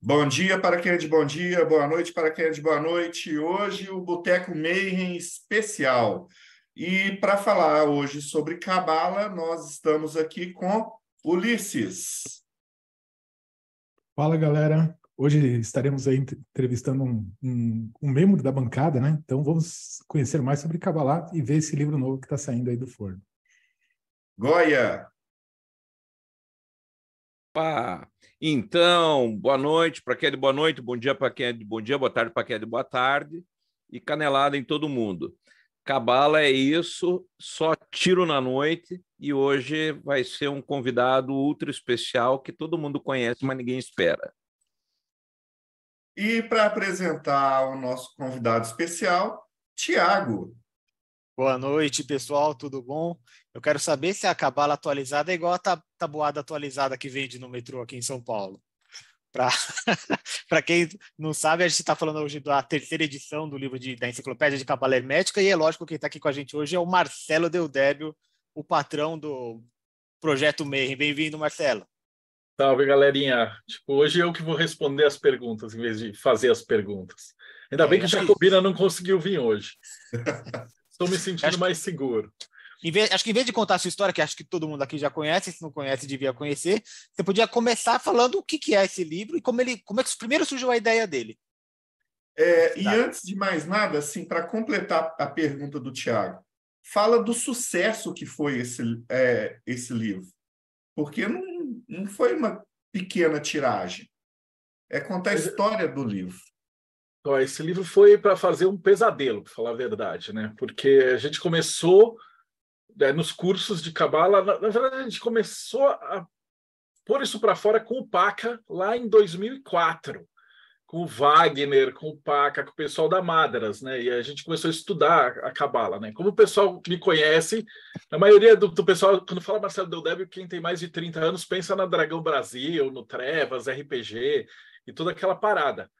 Bom dia para quem é de bom dia, boa noite para quem é de boa noite. Hoje o Boteco Mayhem especial. E para falar hoje sobre Cabala, nós estamos aqui com Ulisses. Fala galera, hoje estaremos aí entrevistando um, um, um membro da bancada, né? Então vamos conhecer mais sobre Cabala e ver esse livro novo que está saindo aí do forno. Goia! Então, boa noite para quem é de boa noite, bom dia para quem é de bom dia, boa tarde para quem é de boa tarde e canelada em todo mundo. Cabala é isso, só tiro na noite e hoje vai ser um convidado ultra especial que todo mundo conhece, mas ninguém espera. E para apresentar o nosso convidado especial, Tiago. Boa noite, pessoal, tudo bom? Eu quero saber se a cabala atualizada é igual a tabuada atualizada que vende no metrô aqui em São Paulo. Para quem não sabe, a gente está falando hoje da terceira edição do livro de, da Enciclopédia de Cabala Hermética, e é lógico que quem está aqui com a gente hoje é o Marcelo Deudébio, o patrão do Projeto Meir. Bem-vindo, Marcelo. Salve, galerinha. Tipo, hoje eu que vou responder as perguntas em vez de fazer as perguntas. Ainda é, bem que a Jacobina não conseguiu vir hoje. Estou me sentindo acho... mais seguro. Vez, acho que em vez de contar a sua história, que acho que todo mundo aqui já conhece, se não conhece, devia conhecer, você podia começar falando o que, que é esse livro e como ele, como é que primeiro surgiu a ideia dele. É, e tá. antes de mais nada, assim, para completar a pergunta do Tiago, fala do sucesso que foi esse, é, esse livro, porque não, não foi uma pequena tiragem. É contar a é história do livro. Esse livro foi para fazer um pesadelo, para falar a verdade, né? Porque a gente começou né, nos cursos de Cabala. Na, na, verdade, a gente começou a pôr isso para fora com o Paca lá em 2004, com o Wagner, com o Paca, com o pessoal da Madras, né? E a gente começou a estudar a Cabala, né? Como o pessoal me conhece, a maioria do, do pessoal, quando fala Marcelo Del Débio, quem tem mais de 30 anos pensa na Dragão Brasil, no Trevas, RPG e toda aquela parada.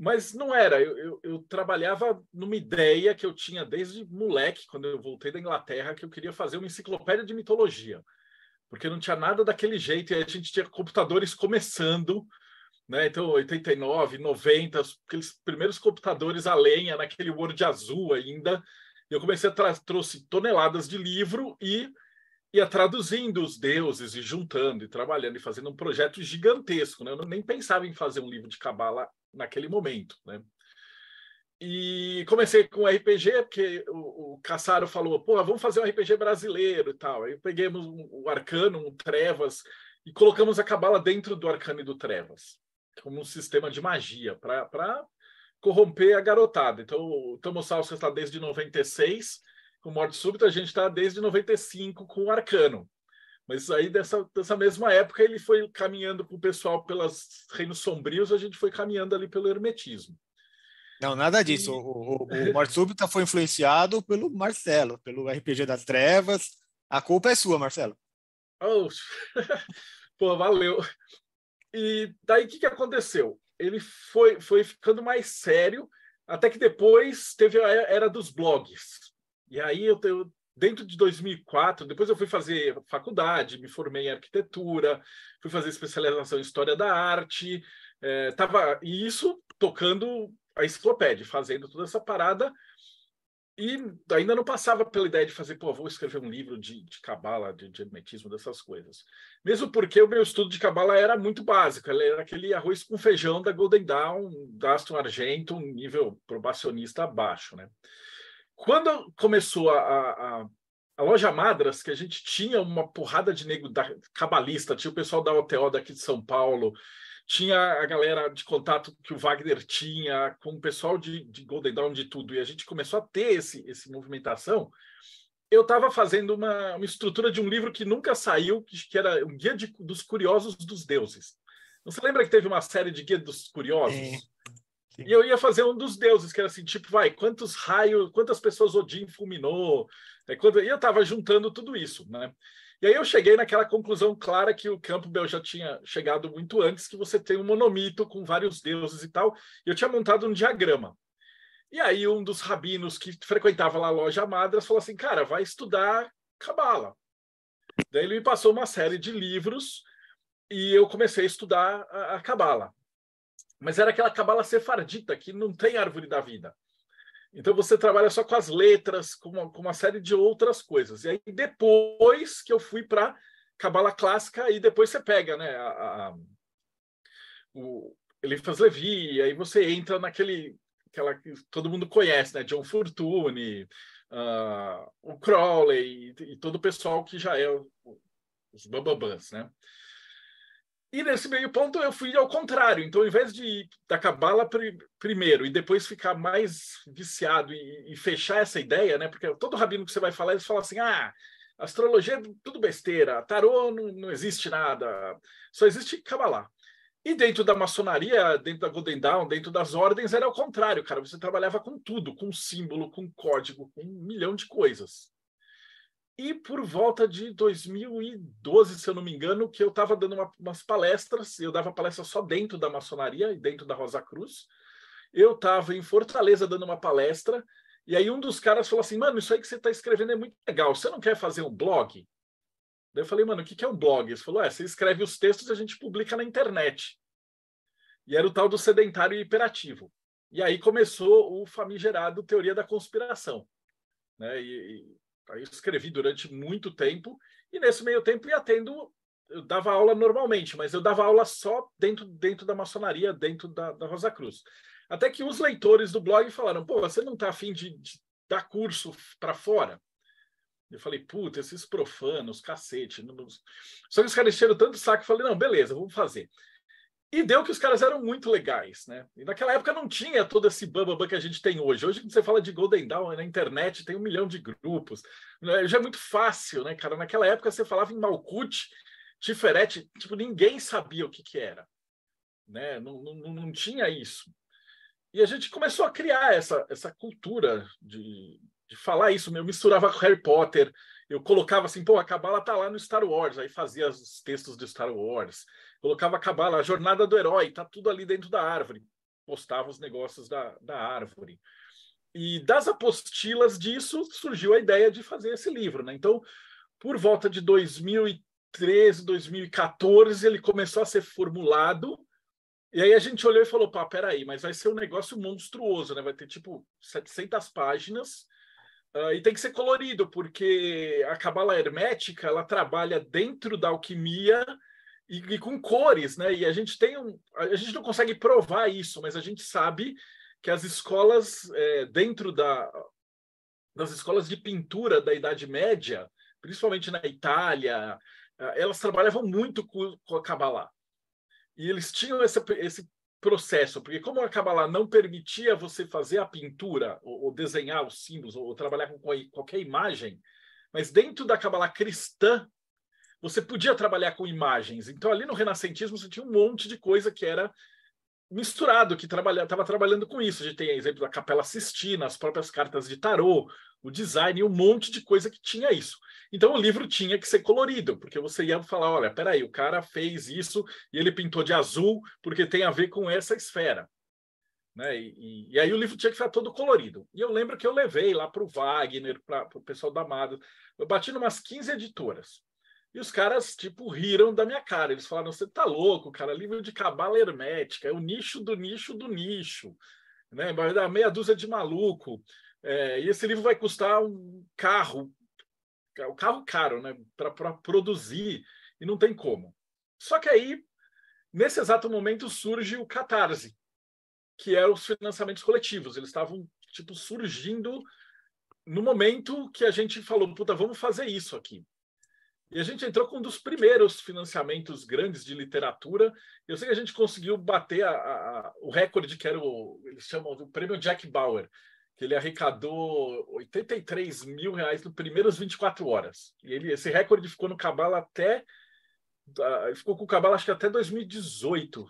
Mas não era, eu, eu, eu, trabalhava numa ideia que eu tinha desde moleque, quando eu voltei da Inglaterra, que eu queria fazer uma enciclopédia de mitologia, porque não tinha nada daquele jeito, e a gente tinha computadores começando, né? então 89, 90, aqueles primeiros computadores a lenha, naquele Word azul ainda, e eu comecei a trouxe toneladas de livro e ia traduzindo os deuses e juntando e trabalhando e fazendo um projeto gigantesco. Né? Eu nem pensava em fazer um livro de cabala naquele momento, né? E comecei com RPG, porque o, o Cassaro falou, pô, vamos fazer um RPG brasileiro e tal. Aí pegamos um, o Arcano, um Trevas, e colocamos a Cabala dentro do Arcano e do Trevas, como um sistema de magia, para corromper a garotada. Então, o Tamosaurus está desde 96, com Morte Súbita, a gente está desde 95 com o Arcano. Mas aí, dessa, dessa mesma época, ele foi caminhando com o pessoal pelos Reinos Sombrios, a gente foi caminhando ali pelo Hermetismo. Não, nada disso. E... O, o, o Morte Súbita foi influenciado pelo Marcelo, pelo RPG das Trevas. A culpa é sua, Marcelo. Oh. Pô, valeu. E daí o que, que aconteceu? Ele foi, foi ficando mais sério, até que depois teve a era dos blogs. E aí eu, eu dentro de 2004, depois eu fui fazer faculdade, me formei em arquitetura, fui fazer especialização em história da arte, é, tava, e isso tocando a enciclopédia, fazendo toda essa parada, e ainda não passava pela ideia de fazer, pô, vou escrever um livro de, de cabala, de, de hermetismo, dessas coisas. Mesmo porque o meu estudo de cabala era muito básico, era aquele arroz com feijão da Golden Dawn, da Aston Argento, um nível probacionista abaixo, né? Quando começou a, a, a, loja Madras, que a gente tinha uma porrada de nego da, cabalista, tinha o pessoal da OTO daqui de São Paulo, tinha a galera de contato que o Wagner tinha, com o pessoal de, de Golden Dawn, de tudo, e a gente começou a ter esse, esse movimentação, eu estava fazendo uma, uma estrutura de um livro que nunca saiu, que, que era o um Guia de, dos Curiosos dos Deuses. Você lembra que teve uma série de Guia dos Curiosos? É. Sim. E eu ia fazer um dos deuses, que era assim, tipo, vai, quantos raios, quantas pessoas Odin fulminou? É, quando, e eu estava juntando tudo isso, né? E aí eu cheguei naquela conclusão clara que o Campbell já tinha chegado muito antes, que você tem um monomito com vários deuses e tal. E eu tinha montado um diagrama. E aí um dos rabinos que frequentava lá a loja Madras falou assim, cara, vai estudar Cabala. Daí ele me passou uma série de livros e eu comecei a estudar a Cabala mas era aquela cabala sefardita, que não tem árvore da vida. Então você trabalha só com as letras, com uma, com uma série de outras coisas. E aí depois que eu fui para cabala clássica, e depois você pega né, a, a, o Eliphas Levi, e aí você entra naquele aquela que todo mundo conhece, né? John Fortune, uh, o Crowley e, e, todo o pessoal que já é o, os bambambans, né? E nesse meio ponto eu fui ao contrário. Então, ao invés de acabar lá pri primeiro e depois ficar mais viciado e, e, fechar essa ideia, né? Porque todo rabino que você vai falar, eles falam assim: ah, astrologia é tudo besteira, tarô não, não existe nada, só existe Kabbalah. E dentro da maçonaria, dentro da Golden Dawn, dentro das ordens, era o contrário, cara. Você trabalhava com tudo, com símbolo, com código, com um milhão de coisas. E por volta de 2012, se eu não me engano, que eu estava dando uma, umas palestras, eu dava palestra só dentro da maçonaria e dentro da Rosa Cruz. Eu estava em Fortaleza dando uma palestra, e aí um dos caras falou assim: Mano, isso aí que você está escrevendo é muito legal, você não quer fazer um blog? Daí eu falei, mano, o que, que é um blog? Ele falou: é, ah, você escreve os textos e a gente publica na internet. E era o tal do sedentário e hiperativo. E aí começou o famigerado teoria da conspiração. Né? E, Aí escrevi durante muito tempo e nesse meio tempo ia tendo eu dava aula normalmente, mas eu dava aula só dentro, dentro da maçonaria, dentro da, da Rosa Cruz. Até que os leitores do blog falaram: pô, você não está afim de, de dar curso para fora? Eu falei, puta, esses profanos, cacete. Não... Só que os caras encheram tanto saco, eu falei, não, beleza, vamos fazer. E deu que os caras eram muito legais, né? E naquela época não tinha todo esse bababá que a gente tem hoje. Hoje, você fala de Golden Dawn na né, internet, tem um milhão de grupos. Né, já é muito fácil, né, cara? Naquela época você falava em Malkut, diferente, tipo, ninguém sabia o que que era. Né? Não, não, não tinha isso. E a gente começou a criar essa, essa cultura de, de falar isso. Eu misturava com Harry Potter, eu colocava assim, pô, a Cabala tá lá no Star Wars, aí fazia os textos de Star Wars colocava a cabala, a jornada do herói, tá tudo ali dentro da árvore. Postava os negócios da, da árvore. E das apostilas disso surgiu a ideia de fazer esse livro. Né? Então, por volta de 2013, 2014, ele começou a ser formulado. E aí a gente olhou e falou: pá, peraí, mas vai ser um negócio monstruoso, né? Vai ter tipo 700 páginas. Uh, e tem que ser colorido, porque a cabala hermética ela trabalha dentro da alquimia e, e, com cores, né? E a gente tem um, a gente não consegue provar isso, mas a gente sabe que as escolas é, dentro da, das escolas de pintura da Idade Média, principalmente na Itália, elas trabalhavam muito com, com a Kabbalah. E eles tinham essa, esse processo, porque como a Kabbalah não permitia você fazer a pintura, ou, ou desenhar os símbolos, ou, ou trabalhar com qualquer imagem, mas dentro da Kabbalah cristã, você podia trabalhar com imagens. Então, ali no Renascentismo, você tinha um monte de coisa que era misturado, que trabalha, estava trabalhando com isso. A gente tem exemplo da Capela Sistina, as próprias cartas de tarô, o design, um monte de coisa que tinha isso. Então o livro tinha que ser colorido, porque você ia falar, olha, peraí, o cara fez isso e ele pintou de azul porque tem a ver com essa esfera. Né? E, e aí o livro tinha que ficar todo colorido. E eu lembro que eu levei lá para o Wagner, para o pessoal da Amado. Eu bati em umas 15 editoras. E os caras, tipo, riram da minha cara. Eles falaram: você tá louco, cara, livro de cabala hermética, é o nicho do nicho do nicho. Né? Vai dar meia dúzia de maluco. É, e esse livro vai custar um carro, é o um carro caro, né? Para produzir, e não tem como. Só que aí, nesse exato momento, surge o Catarse, que é os financiamentos coletivos. Eles estavam, tipo, surgindo no momento que a gente falou, puta, vamos fazer isso aqui. E a gente entrou com um dos primeiros financiamentos grandes de literatura. Eu sei que a gente conseguiu bater a, a, o recorde que era o. Eles chamam do prêmio Jack Bauer, que ele arrecadou 83 mil reais nos primeiros 24 horas. E ele, esse recorde ficou no Cabala até. Uh, ficou com o Cabala acho que até 2018.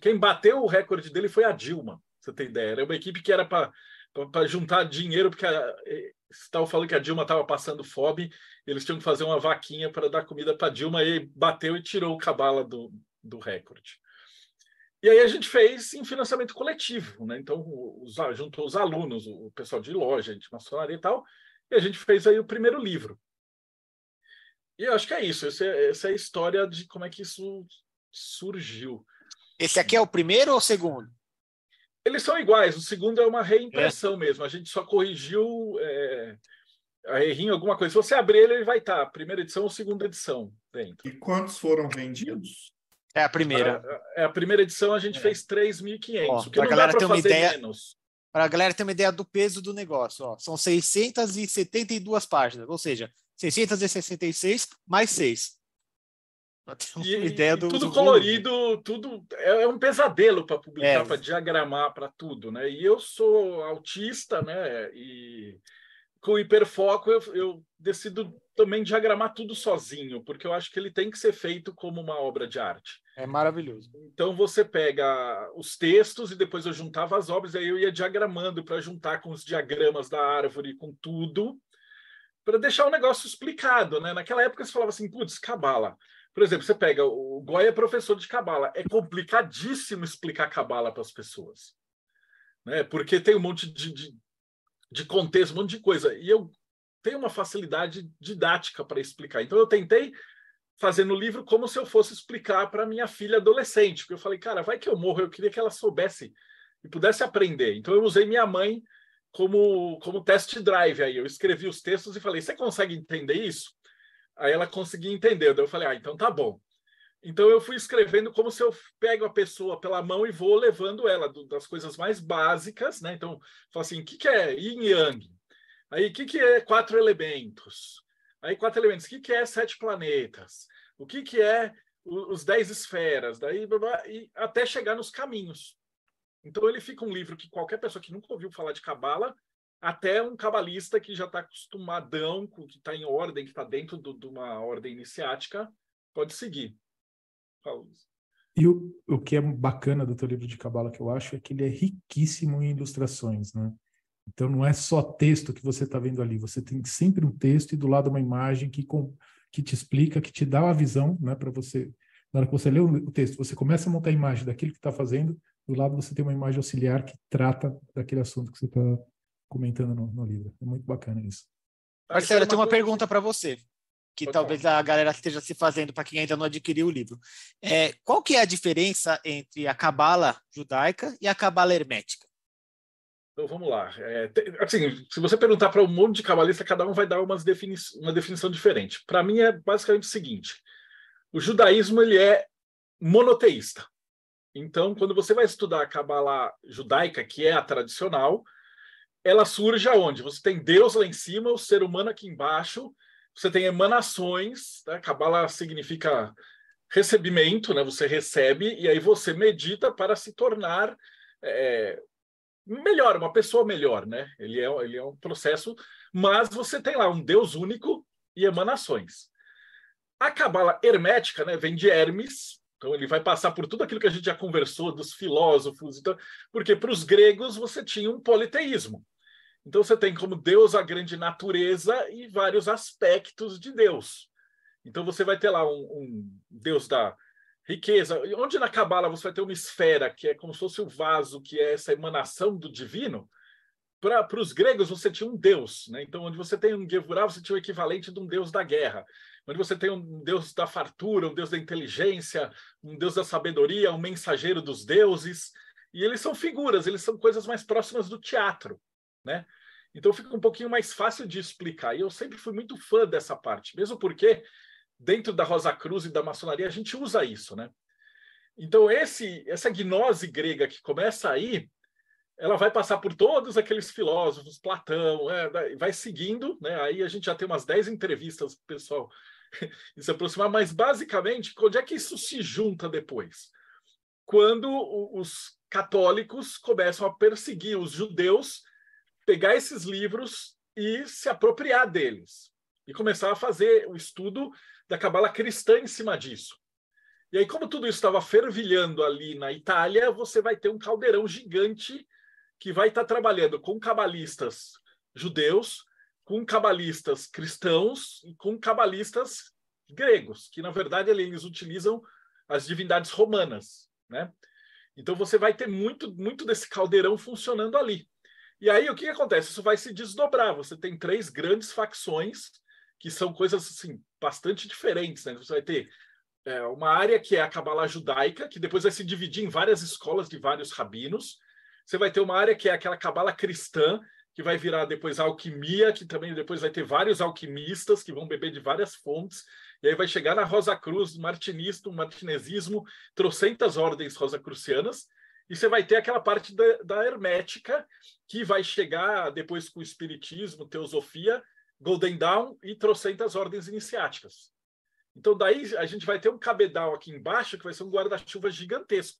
Quem bateu o recorde dele foi a Dilma, você tem ideia. Era uma equipe que era para para juntar dinheiro, porque estava falando que a Dilma estava passando fome, eles tinham que fazer uma vaquinha para dar comida para Dilma, e bateu e tirou o cabala do, do recorde. E aí a gente fez em financiamento coletivo, né? Então, os, juntou os alunos, o pessoal de loja, de maçonaria e tal, e a gente fez aí o primeiro livro. E eu acho que é isso, essa é, essa é a história de como é que isso surgiu. Esse aqui é o primeiro ou o segundo? Eles são iguais, o segundo é uma reimpressão é. mesmo, a gente só corrigiu é, a errinho alguma coisa. Se você abrir ele, ele vai estar, tá, primeira edição ou segunda edição dentro. E quantos foram vendidos? É a primeira. Ah, é a, a primeira edição a gente é. fez 3.500, para a galera ter uma ideia, menos. Para a galera ter uma ideia do peso do negócio, ó, são 672 páginas, ou seja, 666 mais 6. E, ideia do, tudo do colorido, tudo é, é, um pesadelo para publicar, é. para diagramar, para tudo, né? E eu sou autista, né? E com hiperfoco eu, eu decido também diagramar tudo sozinho, porque eu acho que ele tem que ser feito como uma obra de arte. É maravilhoso. Então você pega os textos e depois eu juntava as obras, aí eu ia diagramando para juntar com os diagramas da árvore, com tudo, para deixar o negócio explicado, né? Naquela época você falava assim, putz, cabala por exemplo, você pega o Goya é professor de cabala. É complicadíssimo explicar cabala para as pessoas, né? Porque tem um monte de, de, de contexto, um monte de coisa. E eu tenho uma facilidade didática para explicar. Então eu tentei fazer no livro como se eu fosse explicar para minha filha adolescente, porque eu falei, cara, vai que eu morro, eu queria que ela soubesse e pudesse aprender. Então eu usei minha mãe como como test drive aí. Eu escrevi os textos e falei, você consegue entender isso? Aí ela conseguia entender. Daí eu falei, ah, então tá bom. Então eu fui escrevendo como se eu pego a pessoa pela mão e vou levando ela do, das coisas mais básicas, né? Então, falo assim, o que, que é yin yang? Aí, o que, que é quatro elementos? Aí, quatro elementos, o que, que é sete planetas? O que, que é o, os dez esferas? Daí, blá, blá, e até chegar nos caminhos. Então, ele fica um livro que qualquer pessoa que nunca ouviu falar de cabala até um cabalista que já está acostumadão, que está em ordem, que está dentro de uma ordem iniciática, pode seguir. E o, o que é bacana do teu livro de cabala que eu acho é que ele é riquíssimo em ilustrações, né? Então não é só texto que você está vendo ali, você tem sempre um texto e do lado uma imagem que, com, que te explica, que te dá uma visão, né, para você. Na hora que você lê o texto, você começa a montar a imagem daquilo que está fazendo, do lado você tem uma imagem auxiliar que trata daquele assunto que você está comentando no, no livro. É muito bacana isso. Marcelo, eu tenho uma pergunta para você, que talvez a galera esteja se fazendo para quem ainda não adquiriu o livro. É, qual que é a diferença entre a cabala judaica e a cabala hermética? Então vamos lá. É, assim, se você perguntar para um monte de cabalista, cada um vai dar umas defini uma definição diferente. Para mim é basicamente o seguinte: o judaísmo ele é monoteísta. Então, quando você vai estudar a cabala judaica, que é a tradicional, ela surge aonde? Você tem Deus lá em cima, o ser humano aqui embaixo, você tem emanações, né? Kabbalah significa recebimento, né? Você recebe e aí você medita para se tornar é, melhor, uma pessoa melhor, né? Ele é, ele é um processo, mas você tem lá um Deus único e emanações. A cabala hermética, né, vem de Hermes, então ele vai passar por tudo aquilo que a gente já conversou dos filósofos, então, porque para os gregos você tinha um politeísmo. Então você tem como Deus a grande natureza e vários aspectos de Deus. Então você vai ter lá um, um Deus da riqueza. E onde na Cabala você vai ter uma esfera, que é como se fosse o um vaso, que é essa emanação do divino, para os gregos você tinha um deus, né? Então onde você tem um Gevurah, você tinha o equivalente de um deus da guerra. Onde você tem um deus da fartura, um deus da inteligência, um deus da sabedoria, um mensageiro dos deuses, e eles são figuras, eles são coisas mais próximas do teatro, né? Então fica um pouquinho mais fácil de explicar. E eu sempre fui muito fã dessa parte, mesmo porque dentro da Rosa Cruz e da maçonaria a gente usa isso, né? Então esse essa gnose grega que começa aí, ela vai passar por todos aqueles filósofos, Platão, é, vai seguindo, né? Aí a gente já tem umas 10 entrevistas pessoal e se aproximar, mas basicamente, onde é que isso se junta depois? Quando os católicos começam a perseguir os judeus pegar esses livros e se apropriar deles e começar a fazer o estudo da cabala cristã em cima disso. E aí, como tudo isso estava fervilhando ali na Itália, você vai ter um caldeirão gigante que vai estar tá trabalhando com cabalistas judeus, com cabalistas cristãos e com cabalistas gregos, que na verdade eles utilizam as divindades romanas, né? Então você vai ter muito muito desse caldeirão funcionando ali. E aí o que, acontece? Isso vai se desdobrar. Você tem três grandes facções que são coisas assim bastante diferentes. Né? Você vai ter é, uma área que é a cabala judaica, que depois vai se dividir em várias escolas de vários rabinos. Você vai ter uma área que é aquela cabala cristã, que vai virar depois alquimia, que também depois vai ter vários alquimistas que vão beber de várias fontes. E aí vai chegar na Rosa Cruz, martinismo, martinezismo, trocentas ordens rosacrucianas e você vai ter aquela parte da, da hermética que vai chegar depois com o espiritismo, teosofia, Golden Dawn e trocentas ordens iniciáticas. Então, daí a gente vai ter um cabedal aqui embaixo, que vai ser um guarda-chuva gigantesco,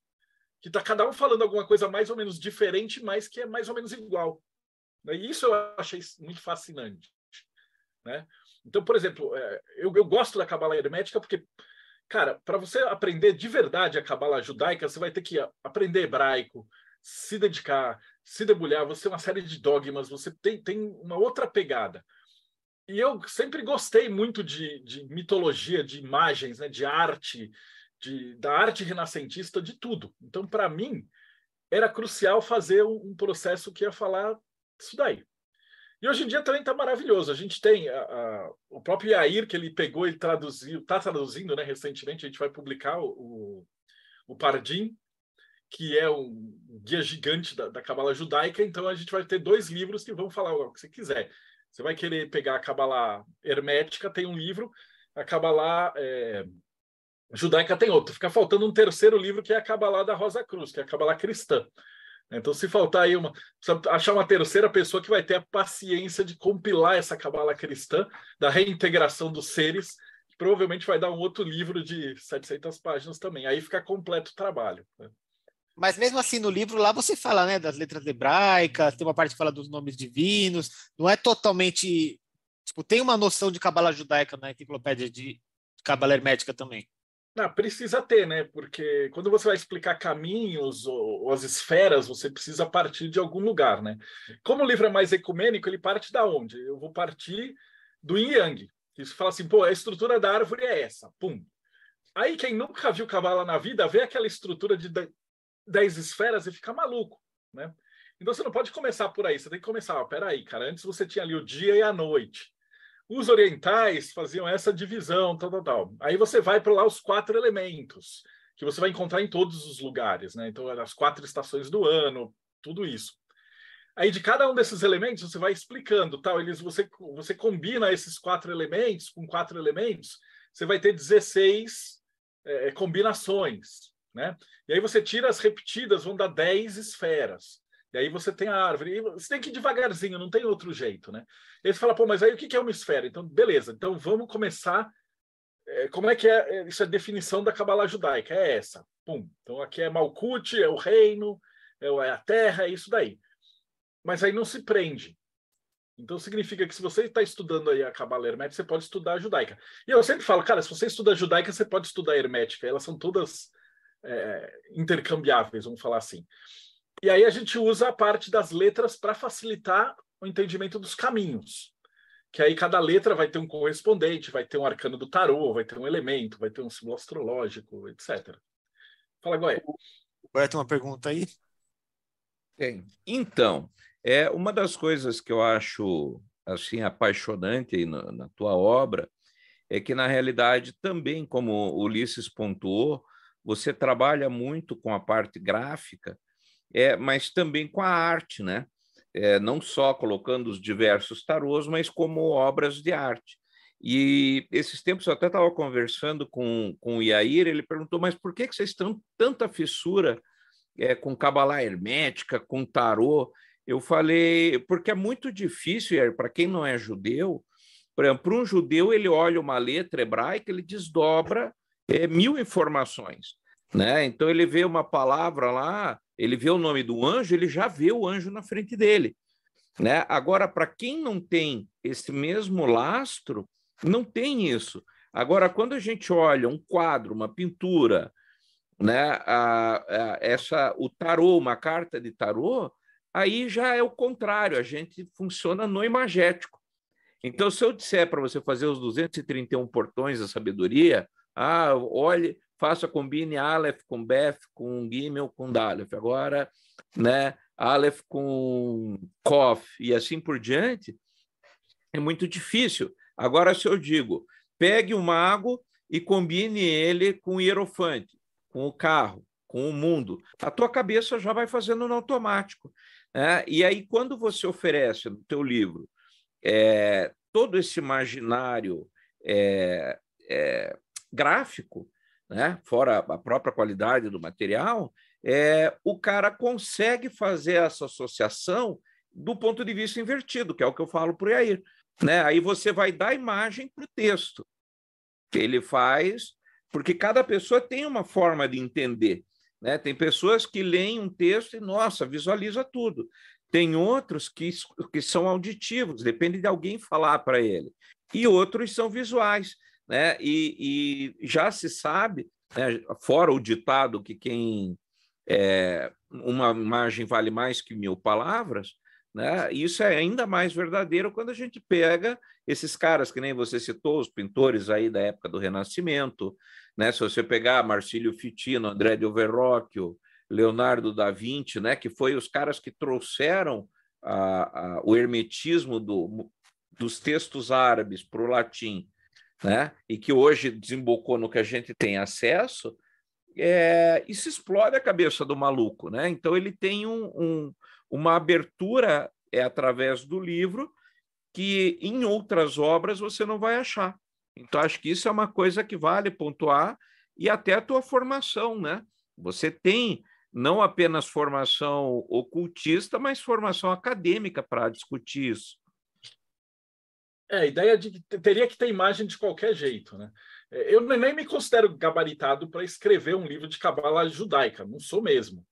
que está cada um falando alguma coisa mais ou menos diferente, mas que é mais ou menos igual. Né? E isso eu achei muito fascinante. Né? Então, por exemplo, é, eu, eu gosto da cabala hermética porque Cara, para você aprender de verdade a cabala judaica, você vai ter que aprender hebraico, se dedicar, se debulhar. Você tem é uma série de dogmas, você tem, tem uma outra pegada. E eu sempre gostei muito de, de mitologia, de imagens, né, de arte, de, da arte renascentista, de tudo. Então, para mim, era crucial fazer um, um processo que ia falar isso daí. E hoje em dia também está maravilhoso. A gente tem a, a, o próprio Yair, que ele pegou e traduziu, está traduzindo né, recentemente, a gente vai publicar o, o, o Pardim, que é um guia gigante da, Cabala judaica. Então a gente vai ter dois livros que vão falar o que você quiser. Você vai querer pegar a Cabala hermética, tem um livro, a Cabala é, judaica tem outro. Fica faltando um terceiro livro, que é a Cabala da Rosa Cruz, que é a Cabala cristã. Né? Então, se faltar aí uma. Precisa achar uma terceira pessoa que vai ter a paciência de compilar essa cabala cristã da reintegração dos seres, que provavelmente vai dar um outro livro de 700 páginas também. Aí fica completo o trabalho. Né? Mas mesmo assim, no livro lá você fala né, das letras hebraicas, tem uma parte que fala dos nomes divinos, não é totalmente. Tipo, tem uma noção de cabala judaica na enciclopédia de cabala hermética também. Não, precisa ter, né? Porque quando você vai explicar caminhos ou, ou, as esferas, você precisa partir de algum lugar, né? Como o livro é mais ecumênico, ele parte da onde? Eu vou partir do Yin Yang. Isso fala assim, pô, a estrutura da árvore é essa, pum. Aí quem nunca viu cavala na vida vê aquela estrutura de dez esferas e fica maluco, né? Então você não pode começar por aí, você tem que começar, ó, peraí, cara, antes você tinha ali o dia e a noite. Os orientais faziam essa divisão, tal, tal, tal. Aí você vai para lá os quatro elementos, que você vai encontrar em todos os lugares, né? Então, as quatro estações do ano, tudo isso. Aí de cada um desses elementos você vai explicando, tal, eles você você combina esses quatro elementos com quatro elementos, você vai ter 16 é, é, combinações, né? E aí você tira as repetidas, vão dar 10 esferas. E aí você tem a árvore, você tem que ir devagarzinho, não tem outro jeito, né? E aí você fala, pô, mas aí o que é uma esfera? Então, beleza, então vamos começar. Eh, como é que é? Eh, isso é definição da Kabbalah judaica, é essa. Pum. Então aqui é Malkut, é o reino, é, é a terra, é isso daí. Mas aí não se prende. Então significa que se você está estudando aí a Kabbalah hermética, você pode estudar a judaica. E eu sempre falo, cara, se você estuda a judaica, você pode estudar a hermética. Elas são todas é, intercambiáveis, vamos falar assim. E aí a gente usa a parte das letras para facilitar o entendimento dos caminhos. Que aí cada letra vai ter um correspondente, vai ter um arcano do tarô, vai ter um elemento, vai ter um símbolo astrológico, etc. Fala, Goiás. Goiás tem uma pergunta aí? Tem. Então, é uma das coisas que eu acho assim apaixonante na, na tua obra é que na realidade também, como Ulisses pontuou, você trabalha muito com a parte gráfica, é, mas também com a arte, né? É, não só colocando os diversos tarôs, mas como obras de arte. E esses tempos eu até estava conversando com, com o Iair, ele perguntou, mas por que, que vocês estão tanta fissura é, com cabalá hermética, com tarô? Eu falei, porque é muito difícil, Iair, para quem não é judeu, para um judeu, ele olha uma letra hebraica, ele desdobra é, mil informações. Né? Então ele vê uma palavra lá, ele vê o nome do anjo, ele já vê o anjo na frente dele. Né? Agora, para quem não tem esse mesmo lastro, não tem isso. Agora, quando a gente olha um quadro, uma pintura, né, a, a, essa, o tarô, uma carta de tarô, aí já é o contrário, a gente funciona no imagético. Então, se eu disser para você fazer os 231 portões da sabedoria, ah, olhe, faça, combine Aleph com Beth, com Gimel, com Dalef. Agora, né, Aleph com Kof e assim por diante, é muito difícil. Agora, se eu digo, pegue o mago e combine ele com o hierofante, com o carro, com o mundo, a tua cabeça já vai fazendo no automático. Né? E aí, quando você oferece no teu livro é, todo esse imaginário é, é, gráfico, né? fora a própria qualidade do material, é, o cara consegue fazer essa associação do ponto de vista invertido, que é o que eu falo por aí. Né? Aí você vai dar imagem para o texto. Ele faz, porque cada pessoa tem uma forma de entender. Né? Tem pessoas que leem um texto e, nossa, visualiza tudo. Tem outros que, que são auditivos, depende de alguém falar para ele. E outros são visuais né? E, e já se sabe, né, fora o ditado que quem é, uma imagem vale mais que mil palavras, né? Isso é ainda mais verdadeiro quando a gente pega esses caras que nem você citou, os pintores aí da época do Renascimento, né? Se você pegar Marcílio Fitino, André de Overrocchio, Leonardo da Vinci, né? Que foi os caras que trouxeram a, a, o hermetismo do, dos textos árabes para o latim, né? e que hoje desembocou no que a gente tem acesso, é, isso explode a cabeça do maluco. Né? Então, ele tem um, um, uma abertura é através do livro que em outras obras você não vai achar. Então, acho que isso é uma coisa que vale pontuar e até a tua formação, né? Você tem não apenas formação ocultista, mas formação acadêmica para discutir isso. É, a ideia de que teria que ter imagem de qualquer jeito, né? É, eu nem me considero gabaritado para escrever um livro de cabala judaica, não sou mesmo.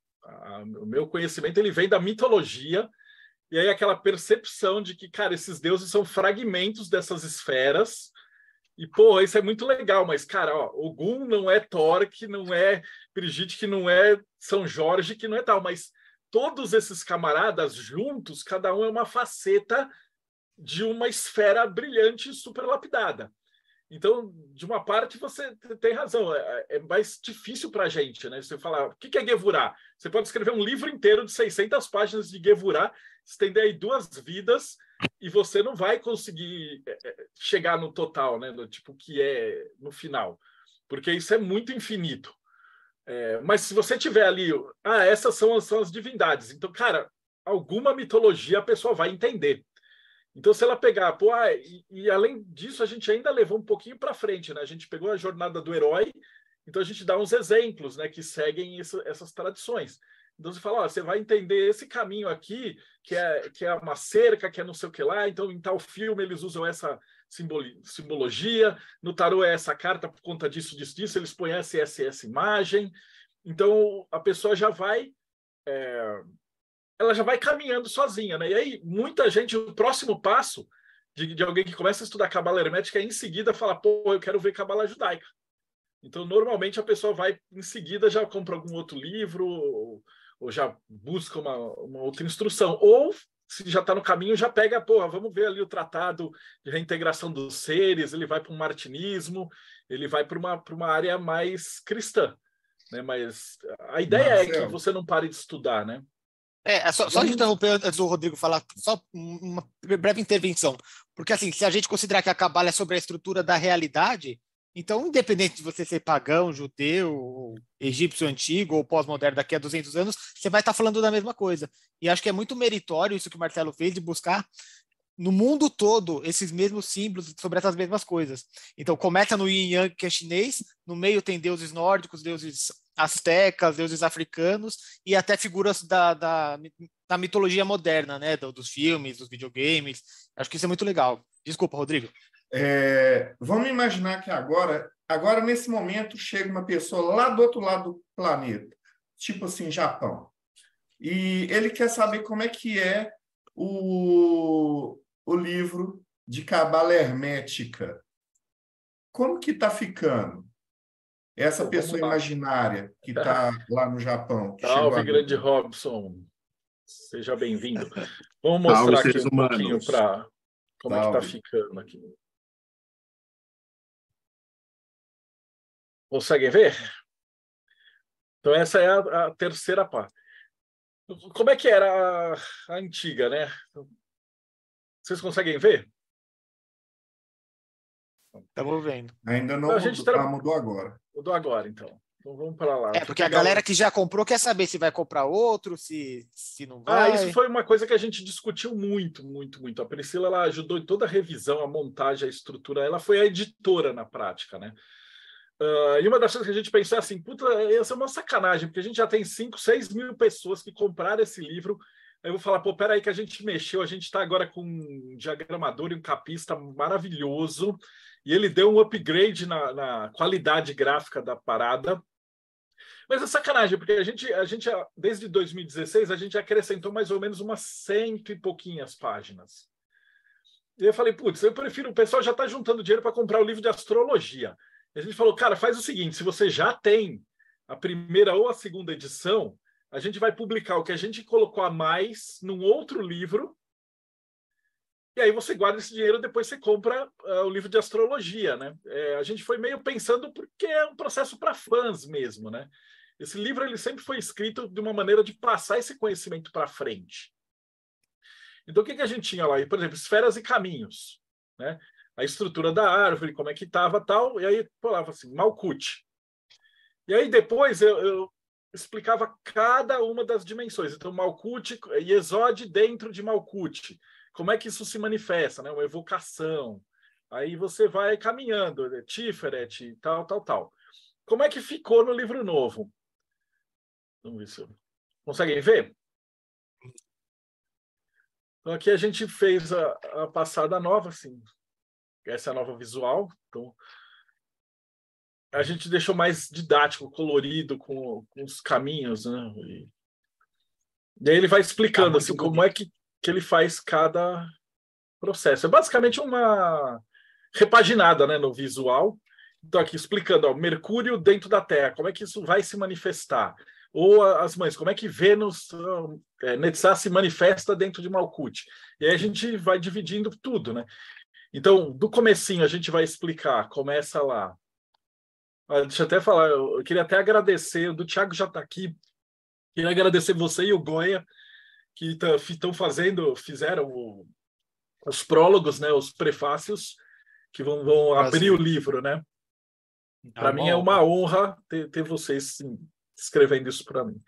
o meu conhecimento ele vem da mitologia e aí aquela percepção de que, cara, esses deuses são fragmentos dessas esferas e, pô, isso é muito legal, mas, cara, ó, Ogum não é Thor, que não é Brigitte, que não é São Jorge, que não é tal, mas todos esses camaradas juntos, cada um é uma faceta de uma esfera brilhante super lapidada. Então, de uma parte, você tem razão, é, é, é mais difícil para a gente, né? Você falar, o que é Gevurah? Você pode escrever um livro inteiro de 600 páginas de Gevurah, estender aí duas vidas, e você não vai conseguir é, chegar no total, né? Do tipo que é no final, porque isso é muito infinito. É, mas se você tiver ali, ah, essas são são as divindades, então, cara, alguma mitologia a pessoa vai entender. Então, se ela pegar, pô, ah, e, e, além disso, a gente ainda levou um pouquinho para frente, né? A gente pegou a jornada do herói, então a gente dá uns exemplos, né, que seguem isso, essas tradições. Então você fala, ó, você vai entender esse caminho aqui, que é, que é uma cerca, que é não sei o que lá, então em tal filme eles usam essa simboli, simbologia, no tarô é essa carta por conta disso, disso, disso, eles conhecem essa, essa imagem. Então a pessoa já vai. É ela já vai caminhando sozinha, né? E aí, muita gente, o próximo passo de, de alguém que começa a estudar cabala hermética é em seguida falar, pô, eu quero ver cabala judaica. Então, normalmente, a pessoa vai em seguida, já compra algum outro livro, ou, ou já busca uma, uma outra instrução. Ou se já está no caminho, já pega, porra, vamos ver ali o tratado de reintegração dos seres, ele vai para um martinismo, ele vai para uma, uma área mais cristã. Né? Mas a ideia Marcelo, é que você não pare de estudar, né? É, é, só, só uhum. interromper antes do Rodrigo falar, só uma breve intervenção. Porque, assim, se a gente considerar que a Cabala é sobre a estrutura da realidade, então, independente de você ser pagão, judeu, egípcio antigo ou pós-moderno daqui a 200 anos, você vai estar falando da mesma coisa. E acho que é muito meritório isso que o Marcelo fez de buscar no mundo todo esses mesmos símbolos sobre essas mesmas coisas. Então começa no Yin Yang, que é chinês, no meio tem deuses nórdicos, deuses astecas, deuses africanos e até figuras da, da, da mitologia moderna, né? Do, dos filmes, dos videogames. Acho que isso é muito legal. Desculpa, Rodrigo. É, vamos imaginar que agora, agora nesse momento, chega uma pessoa lá do outro lado do planeta, tipo assim, Japão, e ele quer saber como é que é o, o livro de cabala hermética. Como que está ficando? Essa pessoa imaginária que está lá no Japão. Salve, grande Robson. Seja bem-vindo. Vamos mostrar é tá Salve, aqui um humanos. pouquinho para como está ficando aqui. Conseguem ver? Então, essa é a, a terceira parte. Como é que era a, a antiga, né? Vocês conseguem ver? Estamos vendo. Ainda não a gente mudou, tra... Ah, mudou agora. Mudou agora, então. Então vamos para lá. É, porque a galera que já comprou quer saber se vai comprar outro, se, se não ah, vai. Ah, isso foi uma coisa que a gente discutiu muito, muito, muito. A Priscila ela ajudou em toda a revisão, a montagem, a estrutura. Ela foi a editora na prática, né? Uh, e uma das coisas que a gente pensou é assim, puta, essa é uma sacanagem, porque a gente já tem 5, 6 mil pessoas que compraram esse livro. Aí eu vou falar, pô, peraí que a gente mexeu, a gente está agora com um diagramador e um capista maravilhoso e ele deu um upgrade na, na qualidade gráfica da parada. Mas é sacanagem, porque a gente, a gente, desde 2016, a gente acrescentou mais ou menos umas cento e pouquinhas páginas. E eu falei, putz, eu prefiro, o pessoal já está juntando dinheiro para comprar o livro de astrologia. E a gente falou, cara, faz o seguinte: se você já tem a primeira ou a segunda edição, a gente vai publicar o que a gente colocou a mais num outro livro e aí você guarda esse dinheiro, depois você compra uh, o livro de astrologia, né? É, a gente foi meio pensando porque é um processo para fãs mesmo, né? Esse livro ele sempre foi escrito de uma maneira de passar esse conhecimento para frente. Então o que, que a gente tinha lá? Por exemplo, esferas e caminhos, né? A estrutura da árvore, como é que estava, tal. E aí falava assim, Malkuth. E aí depois eu, eu explicava cada uma das dimensões. Então Malkuth e Exode dentro de Malkuth como é que isso se manifesta, né? Uma evocação. Aí você vai caminhando, né? Tiferet, tal, tal, tal. Como é que ficou no livro novo? Vamos ver se eu... conseguem ver. Então aqui a gente fez a, a passada nova, assim. Essa é a nova visual. Então a gente deixou mais didático, colorido com, com os caminhos, né? E, aí ele vai explicando tá assim como é que que ele faz cada processo. É basicamente uma repaginada né, no visual. Então, aqui explicando, ó, Mercúrio dentro da Terra, como é que isso vai se manifestar? Ou as mães, como é que Vênus, uh, é, se manifesta dentro de Malkuth? E aí a gente vai dividindo tudo, né? Então, do comecinho a gente vai explicar, começa lá. Ah, deixa eu até falar, eu queria até agradecer, o do Thiago já está aqui, queria agradecer você e o Goia que estão tá, fazendo, fizeram o, os prólogos, né, os prefácios que vão, vão ah, abrir o livro, né? Tá para mim é uma honra ter, ter vocês sim, escrevendo isso para mim.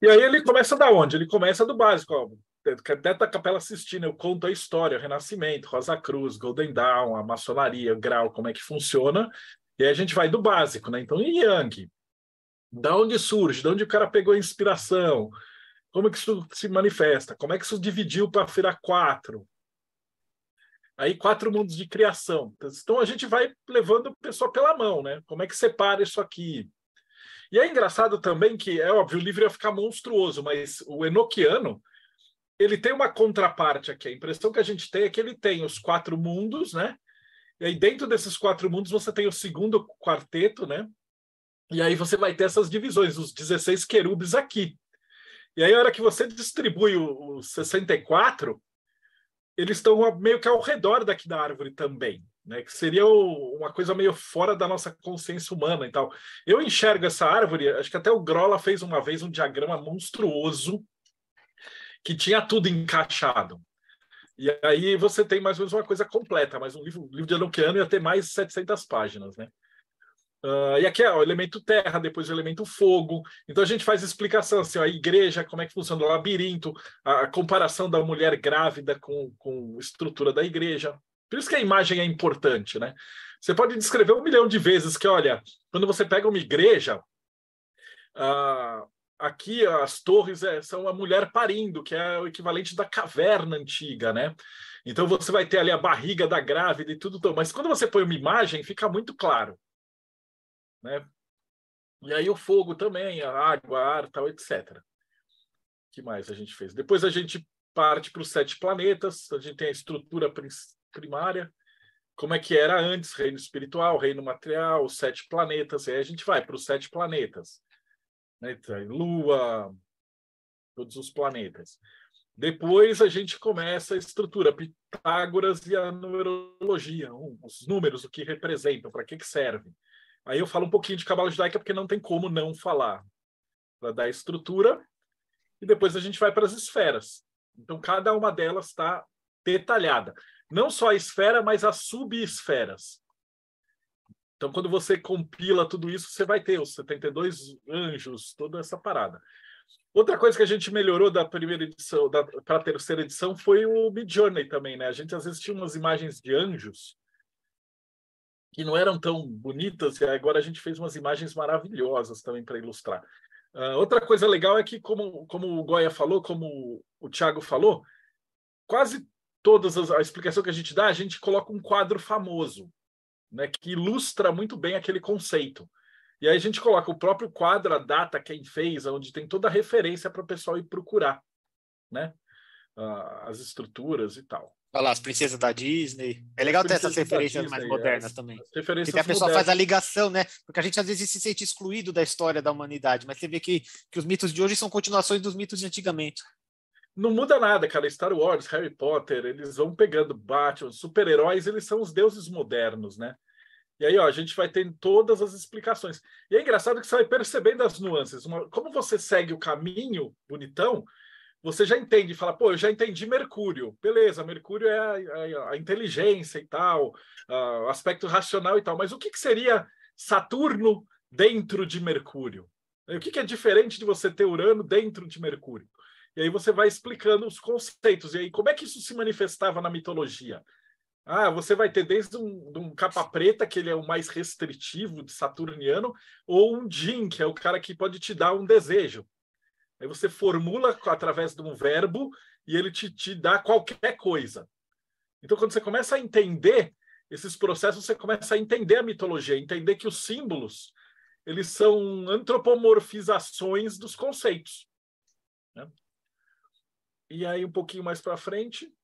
E aí ele começa da onde? Ele começa do básico, ó, até da Capela Sistina, eu conto a história, o Renascimento, Rosa Cruz, Golden Dawn, a maçonaria, o grau, como é que funciona. E aí a gente vai do básico, né? Então, Yang, da onde surge, de onde o cara pegou a inspiração, como é que isso se manifesta? Como é que isso dividiu para virar quatro? Aí quatro mundos de criação. Então a gente vai levando o pessoal pela mão, né? Como é que separa isso aqui? E é engraçado também que, é óbvio, o livro ia ficar monstruoso, mas o Enochiano, ele tem uma contraparte aqui. A impressão que a gente tem é que ele tem os quatro mundos, né? E aí dentro desses quatro mundos você tem o segundo quarteto, né? E aí você vai ter essas divisões, os 16 querubes aqui. E aí, a hora que você distribui o, o 64, eles estão meio que ao redor daqui da árvore também, né? Que seria o, uma coisa meio fora da nossa consciência humana e tal. Eu enxergo essa árvore, acho que até o Grola fez uma vez um diagrama monstruoso que tinha tudo encaixado. E aí você tem mais ou menos uma coisa completa, mas um livro, livro de Enochiano ia ter mais 700 páginas, né? Uh, e aqui é o elemento terra, depois o elemento fogo. Então a gente faz explicação assim, a igreja, como é que funciona o labirinto, a, a comparação da mulher grávida com, com estrutura da igreja. Por isso que a imagem é importante, né? Você pode descrever um milhão de vezes que, olha, quando você pega uma igreja, uh, aqui as torres é, são a mulher parindo, que é o equivalente da caverna antiga, né? Então você vai ter ali a barriga da grávida e tudo, mas quando você põe uma imagem, fica muito claro né? E aí o fogo também, a água, ar, tal, etc. que mais a gente fez? Depois a gente parte para os sete planetas, a gente tem a estrutura primária, como é que era antes, reino espiritual, reino material, os sete planetas, e aí a gente vai para os sete planetas. Né? Então, Lua, todos os planetas. Depois a gente começa a estrutura, Pitágoras e a numerologia, os números, o que representam, para que, que servem. Aí eu falo um pouquinho de cabala judaica porque não tem como não falar. Para dar estrutura e depois a gente vai para as esferas. Então cada uma delas está detalhada, não só a esfera, mas as subesferas. Então quando você compila tudo isso, você vai ter os 72 anjos, toda essa parada. Outra coisa que a gente melhorou da primeira edição para a terceira edição foi o Midjourney também, né? A gente às vezes tinha umas imagens de anjos que não eram tão bonitas, e agora a gente fez umas imagens maravilhosas também para ilustrar. Uh, outra coisa legal é que, como, como o Goya falou, como o Thiago falou, quase todas as, a explicação que a gente dá, a gente coloca um quadro famoso, né, que ilustra muito bem aquele conceito. E aí a gente coloca o próprio quadro, a data, quem fez, onde tem toda a referência para o pessoal ir procurar, né, uh, as estruturas e tal. Olha lá, as princesas da Disney. É legal ter essas referências Disney, mais é. modernas é. também. Referências Porque a pessoa modernas. faz a ligação, né? Porque a gente às vezes se sente excluído da história da humanidade, mas você vê que, que os mitos de hoje são continuações dos mitos de antigamente. Não muda nada, cara. Star Wars, Harry Potter, eles vão pegando Batman, super-heróis, eles são os deuses modernos, né? E aí, ó, a gente vai ter todas as explicações. E é engraçado que você vai percebendo as nuances. Uma, como você segue o caminho bonitão, você já entende, fala, pô, eu já entendi Mercúrio, beleza, Mercúrio é a, a, a inteligência e tal, o aspecto racional e tal, mas o que, que seria Saturno dentro de Mercúrio? O que, que é diferente de você ter Urano dentro de Mercúrio? E aí você vai explicando os conceitos, e aí como é que isso se manifestava na mitologia? Ah, você vai ter desde um, um, capa preta, que ele é o mais restritivo de saturniano, ou um Jin, que é o cara que pode te dar um desejo. Aí você formula através de um verbo e ele te, te dá qualquer coisa. Então, quando você começa a entender esses processos, você começa a entender a mitologia, entender que os símbolos eles são antropomorfizações dos conceitos. Né? E aí, um pouquinho mais para frente,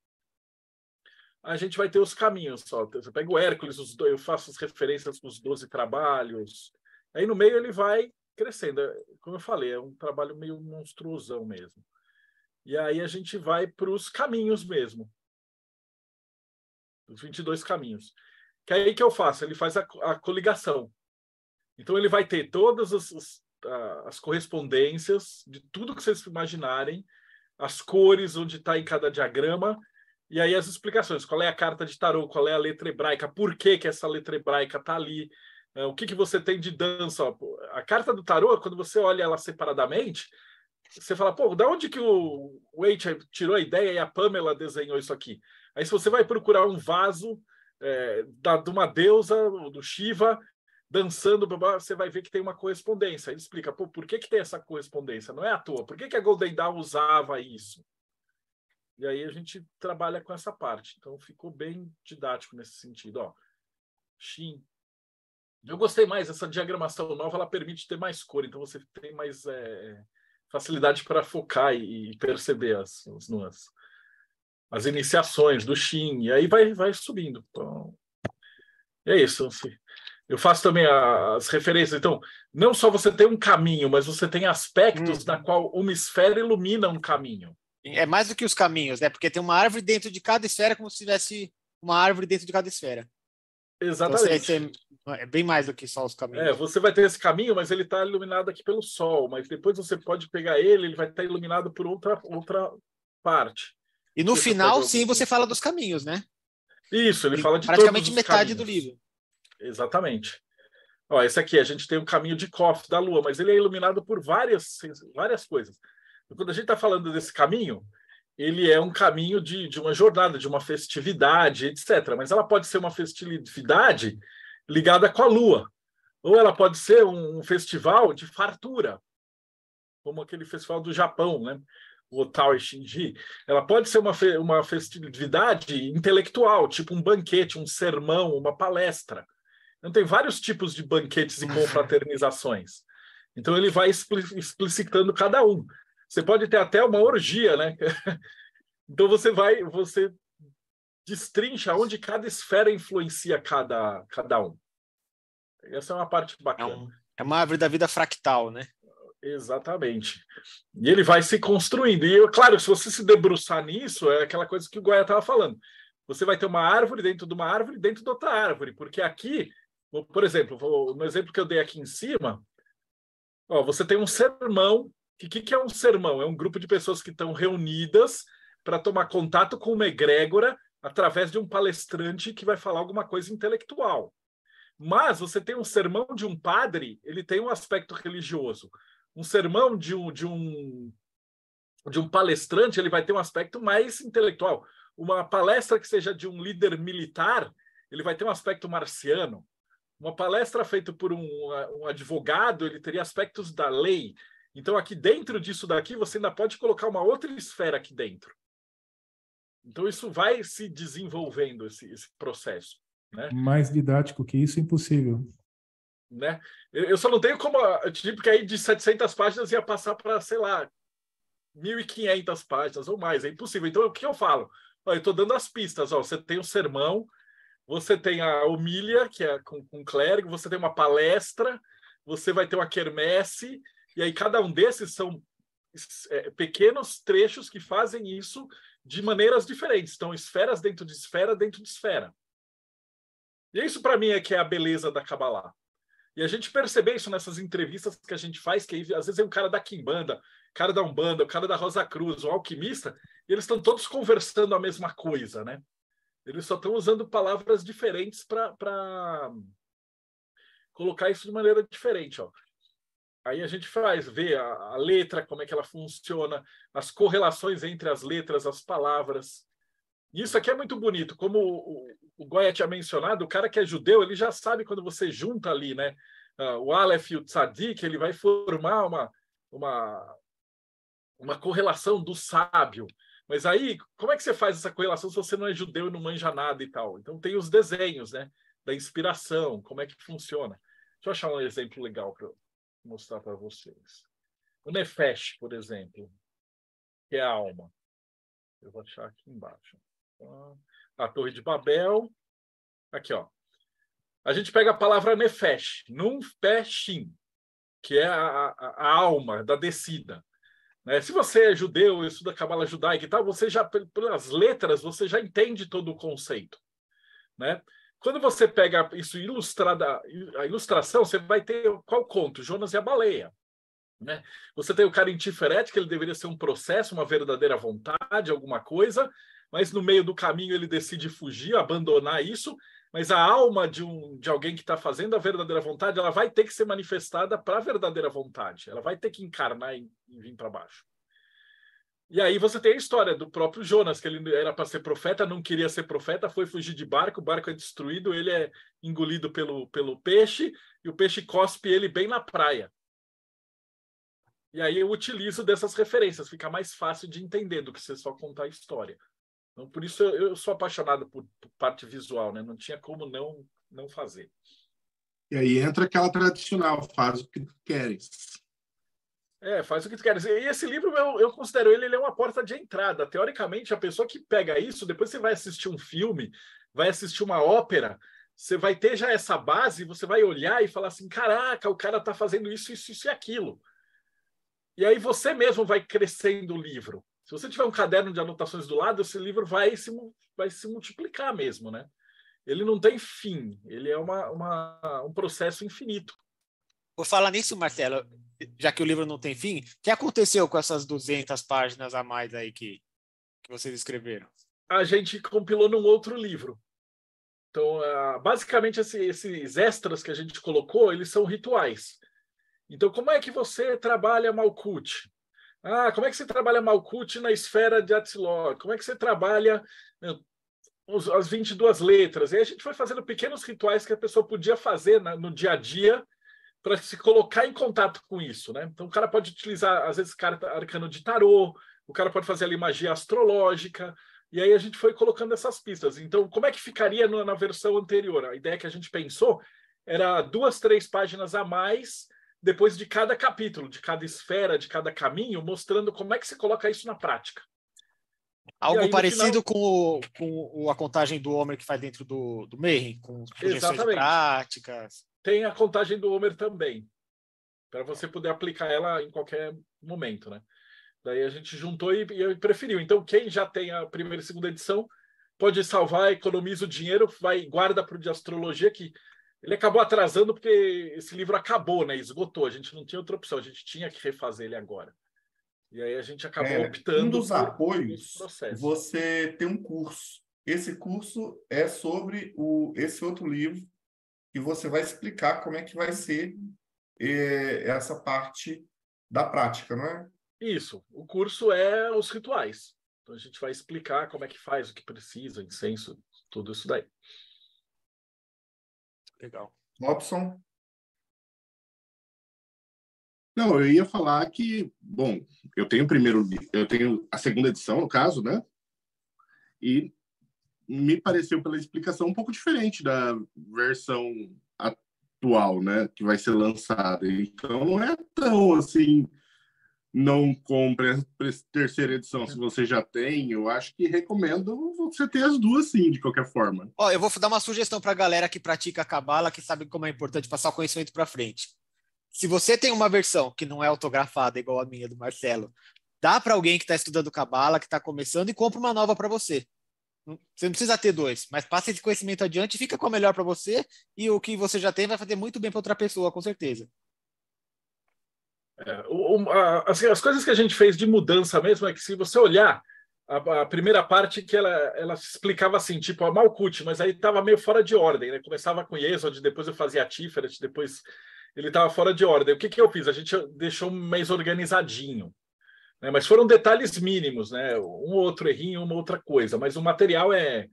a gente vai ter os caminhos. Só. Então, você pega o Hércules, eu faço as referências com os 12 trabalhos. Aí no meio ele vai crescendo. É, como eu falei, é um trabalho meio monstruosão mesmo. E aí a gente vai para os caminhos mesmo. Os 22 caminhos. Que aí que eu faço? Ele faz a, a coligação. Então ele vai ter todas as, as, as correspondências de tudo que vocês imaginarem, as cores onde está em cada diagrama, e aí as explicações. Qual é a carta de tarô? Qual é a letra hebraica? Por que, que essa letra hebraica está ali? É, o que, que você tem de dança? A carta do tarô, quando você olha ela separadamente, você fala, pô, da onde que o Waite tirou a ideia e a Pamela desenhou isso aqui? Aí se você vai procurar um vaso é, da, de uma deusa, do Shiva, dançando, você vai ver que tem uma correspondência. Ele explica, pô, por que, que tem essa correspondência? Não é à toa. Por que, que a Golden Dawn usava isso? E aí a gente trabalha com essa parte. Então ficou bem didático nesse sentido. Ó, Shin, eu gostei mais, essa diagramação nova ela permite ter mais cor, então você tem mais é, facilidade para focar e, perceber as, as nuances. As iniciações do Shin, e aí vai, vai subindo. Então, é isso. Assim. Eu faço também as referências. Então, não só você tem um caminho, mas você tem aspectos hum. na uhum. qual uma esfera ilumina um caminho. É mais do que os caminhos, né? Porque tem uma árvore dentro de cada esfera, como se tivesse uma árvore dentro de cada esfera. Então, Exatamente. Então, é bem mais do que só os caminhos. É, você vai ter esse caminho, mas ele está iluminado aqui pelo sol, mas depois você pode pegar ele, ele vai estar tá iluminado por outra, outra parte. E no você final, sim, você fala dos caminhos, né? Isso, ele e fala de praticamente metade caminhos. do livro. Exatamente. Ó, esse aqui, a gente tem o um caminho de Koff, da Lua, mas ele é iluminado por várias, várias coisas. quando a gente está falando desse caminho, ele é um caminho de, de uma jornada, de uma festividade, etc. Mas ela pode ser uma festividade ligada com a lua, ou ela pode ser um festival de fartura, como aquele festival do Japão, né? o e Shinji. Ela pode ser uma, fe uma festividade intelectual, tipo um banquete, um sermão, uma palestra. Então, tem vários tipos de banquetes e confraternizações. Então, ele vai explicitando cada um. Você pode ter até uma orgia, né? então você vai, você destrincha onde cada esfera influencia cada, cada um. Essa é uma parte é bacana. É, um, é uma árvore da vida fractal, né? Exatamente. E ele vai se construindo. E, claro, se você se debruçar nisso, é aquela coisa que o Goya estava falando. Você vai ter uma árvore dentro de uma árvore dentro de outra árvore, porque aqui, por exemplo, no exemplo que eu dei aqui em cima, ó, você tem um sermão o que, que é um sermão? É um grupo de pessoas que estão reunidas para tomar contato com uma egrégora através de um palestrante que vai falar alguma coisa intelectual. Mas você tem um sermão de um padre, ele tem um aspecto religioso. Um sermão de um, de um, de um palestrante, ele vai ter um aspecto mais intelectual. Uma palestra que seja de um líder militar, ele vai ter um aspecto marciano. Uma palestra feita por um, um advogado, ele teria aspectos da lei. Então, aqui dentro disso daqui, você ainda pode colocar uma outra esfera aqui dentro. Então, isso vai se desenvolvendo, esse, esse processo. Né? Mais didático que isso, impossível. Né? Eu, eu só não tenho como... Ah, tipo, porque aí de 700 páginas ia passar para, sei lá, 1.500 páginas ou mais. É impossível. Então, o que eu falo? eu estou dando as pistas. Ó, você tem o um sermão, você tem a humilha que é com, com clérigo, você tem uma palestra, você vai ter uma quermesse, e aí cada um desses são é, pequenos trechos que fazem isso de maneiras diferentes. Então, esferas dentro de esfera dentro de esfera. E isso, para mim, é que é a beleza da Kabbalah. E a gente percebe isso nessas entrevistas que a gente faz, que às vezes é um cara da Kimbanda, cara da Umbanda, o cara da Rosa Cruz, um alquimista, e eles estão todos conversando a mesma coisa, né? Eles só estão usando palavras diferentes para colocar isso de maneira diferente. Ó. Aí a gente faz, vê a, a, letra, como é que ela funciona, as correlações entre as letras, as palavras. E isso aqui é muito bonito. Como o, o Goya tinha mencionado, o cara que é judeu, ele já sabe quando você junta ali, né? Uh, o Aleph e o Tzadik, ele vai formar uma, uma, uma correlação do sábio. Mas aí, como é que você faz essa correlação se você não é judeu e não manja nada e tal? Então tem os desenhos, né? Da inspiração, como é que funciona. Deixa eu achar um exemplo legal para mostrar para vocês. O Nefesh, por exemplo, que é a alma. Eu vou achar aqui embaixo. Ah, a Torre de Babel. Aqui, ó. A gente pega a palavra Nefesh, num Nunfeshim, que é a, a, a alma da descida. Né? Se você é judeu, estuda cabala judaica e tal, você já, pelas letras, você já entende todo o conceito. Né? Quando você pega isso ilustrada, a ilustração, você vai ter qual conto? Jonas e a baleia. Né? Você tem o cara em que ele deveria ser um processo, uma verdadeira vontade, alguma coisa, mas no meio do caminho ele decide fugir, abandonar isso. Mas a alma de, um, de alguém que está fazendo a verdadeira vontade, ela vai ter que ser manifestada para a verdadeira vontade. Ela vai ter que encarnar e, e vir para baixo. E aí você tem a história do próprio Jonas, que ele era para ser profeta, não queria ser profeta, foi fugir de barco, o barco é destruído, ele é engolido pelo, pelo peixe, e o peixe cospe ele bem na praia. E aí eu utilizo dessas referências, fica mais fácil de entender do que você só contar a história. Então, por isso eu, eu sou apaixonado por, por, parte visual, né? Não tinha como não não fazer. E aí entra aquela tradicional, faz o que queres. É, faz o que tu quer dizer. E esse livro, eu, eu considero ele, ele é uma porta de entrada. Teoricamente, a pessoa que pega isso, depois você vai assistir um filme, vai assistir uma ópera, você vai ter já essa base, você vai olhar e falar assim: caraca, o cara está fazendo isso, isso, isso e aquilo. E aí você mesmo vai crescendo o livro. Se você tiver um caderno de anotações do lado, esse livro vai se, vai se multiplicar mesmo, né? Ele não tem fim, ele é uma, uma um processo infinito. Vou falar nisso, Marcelo, já que o livro não tem fim, o que aconteceu com essas 200 páginas a mais aí que, que vocês escreveram? A gente compilou num outro livro. Então, ah, basicamente, esses extras que a gente colocou, eles são rituais. Então, como é que você trabalha Malkut? Ah, como é que você trabalha Malkut na esfera de Atziló? Como é que você trabalha né, as 22 letras? E a gente foi fazendo pequenos rituais que a pessoa podia fazer no dia a dia para se colocar em contato com isso, né? Então o cara pode utilizar às vezes carta arcano de tarô, o cara pode fazer ali magia astrológica, e aí a gente foi colocando essas pistas. Então, como é que ficaria na, na versão anterior? A ideia que a gente pensou era duas, três páginas a mais depois de cada capítulo, de cada esfera, de cada caminho, mostrando como é que se coloca isso na prática. Algo aí, parecido final... com, o, com, a contagem do homem que faz dentro do, do Mayhem, com sugestões Exatamente. práticas. Tem a contagem do Homer também, para você poder aplicar ela em qualquer momento, né? Daí a gente juntou e, e preferiu. Então, quem já tem a primeira e segunda edição pode salvar, economiza o dinheiro, vai guarda para o de astrologia, que ele acabou atrasando porque esse livro acabou, né? Esgotou. A gente não tinha outra opção, a gente tinha que refazer ele agora. E aí a gente acabou é, optando. Um dos por, apoios, por você tem um curso. Esse curso é sobre o, esse outro livro e você vai explicar como é que vai ser é, essa parte da prática, não é? Isso. O curso é os rituais. Então a gente vai explicar como é que faz, o que precisa, incenso, tudo isso daí. Legal. Robson? Não, eu ia falar que, bom, eu tenho primeiro, eu tenho a segunda edição, no caso, né? E me pareceu pela explicação um pouco diferente da versão atual, né, que vai ser lançada. Então não é tão assim, não compre a terceira edição se você já tem. Eu acho que recomendo você ter as duas sim, de qualquer forma. Ó, eu vou dar uma sugestão para a galera que pratica cabala, que sabe como é importante passar o conhecimento para frente. Se você tem uma versão que não é autografada igual a minha do Marcelo, dá para alguém que está estudando cabala, que está começando e compra uma nova para você. Você não precisa ter dois, mas passa esse conhecimento adiante, fica com o melhor para você e o que você já tem vai fazer muito bem para outra pessoa, com certeza. É, o, o, a, assim, as coisas que a gente fez de mudança mesmo é que se você olhar a, a primeira parte que ela, ela explicava assim, tipo a Malkut, mas aí estava meio fora de ordem, né? Começava com Exod, depois eu fazia Tiferet, depois ele estava fora de ordem. O que, que eu fiz? A gente deixou mais organizadinho. Né? Mas foram detalhes mínimos, né? um outro errinho, uma outra coisa. Mas o material é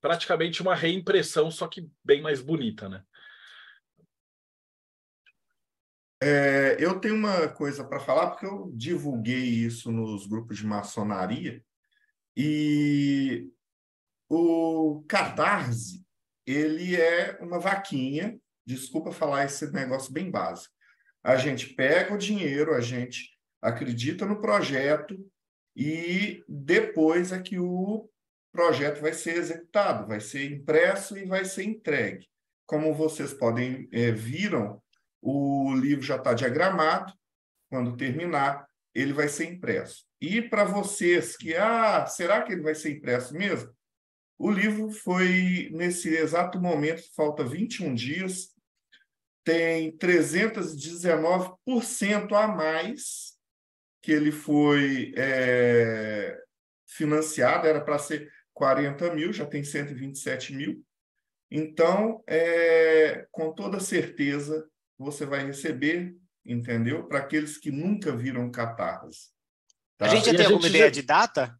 praticamente uma reimpressão, só que bem mais bonita. Né? É, eu tenho uma coisa para falar, porque eu divulguei isso nos grupos de maçonaria, e o Catarse, ele é uma vaquinha, desculpa falar esse negócio bem básico. A gente pega o dinheiro, a gente acredita no projeto e depois é que o projeto vai ser executado, vai ser impresso e vai ser entregue. Como vocês podem é, viram, o livro já está diagramado. Quando terminar, ele vai ser impresso. E para vocês que ah, será que ele vai ser impresso mesmo? O livro foi nesse exato momento, falta 21 dias, tem 319% a mais que ele foi é, financiado, era para ser 40 mil, já tem 127 mil. Então, é, com toda certeza, você vai receber, entendeu? Para aqueles que nunca viram catarras. Tá? A gente já tem alguma ideia já... de data?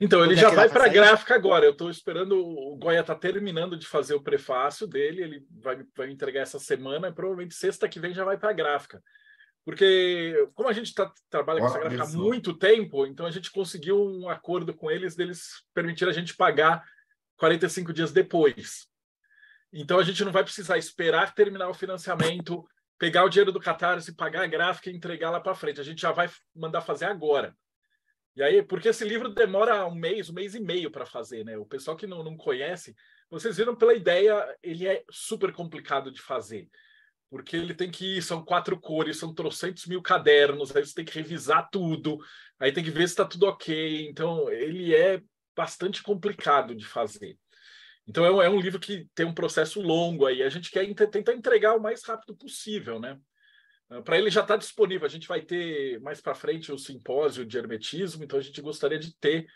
Então, ele é já vai para a gráfica agora. Eu estou esperando. O Goya está terminando de fazer o prefácio dele. Ele vai, vai entregar essa semana. Provavelmente sexta que vem já vai para a gráfica. Porque, como a gente tá, trabalha com essa gráfica há muito tempo, então a gente conseguiu um acordo com eles deles permitir a gente pagar 45 dias depois. Então a gente não vai precisar esperar terminar o financiamento, pegar o dinheiro do Catarse, pagar a gráfica e entregar lá para frente. A gente já vai mandar fazer agora. E aí, porque esse livro demora um mês, um mês e meio para fazer, né? O pessoal que não, não conhece, vocês viram pela ideia, ele é super complicado de fazer porque ele tem que ir, são quatro cores, são trocentos mil cadernos, aí você tem que revisar tudo, aí tem que ver se está tudo ok. Então, ele é bastante complicado de fazer. Então, é um, é um livro que tem um processo longo aí, a gente quer tentar entregar o mais rápido possível, né? Ah, para ele já está disponível, a gente vai ter mais para frente o simpósio de hermetismo, então a gente gostaria de ter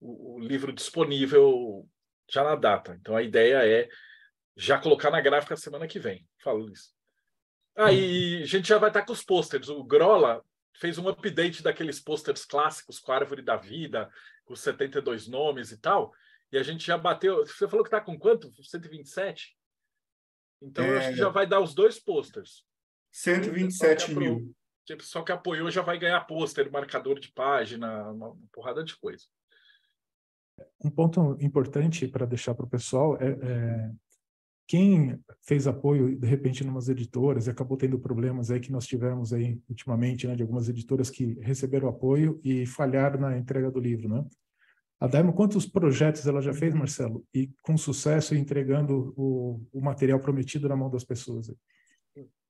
o, o livro disponível já na data. Então, a ideia é já colocar na gráfica semana que vem. Falo isso. Aí ah, a gente já vai estar com os posters. O Grola fez um update daqueles posters clássicos com a Árvore da Vida, com 72 nomes e tal. E a gente já bateu. Você falou que está com quanto? 127? Então é, eu acho que é. já vai dar os dois posters. 127 mil. O tipo, pessoal que apoiou já vai ganhar pôster, marcador de página, uma porrada de coisa. Um ponto importante para deixar para o pessoal é, é, quem fez apoio, de repente, em umas editoras e acabou tendo problemas aí que nós tivemos aí ultimamente, né, de algumas editoras que receberam apoio e falharam na entrega do livro, né? A Daimon, quantos projetos ela já fez, Marcelo? E com sucesso entregando o, o material prometido na mão das pessoas?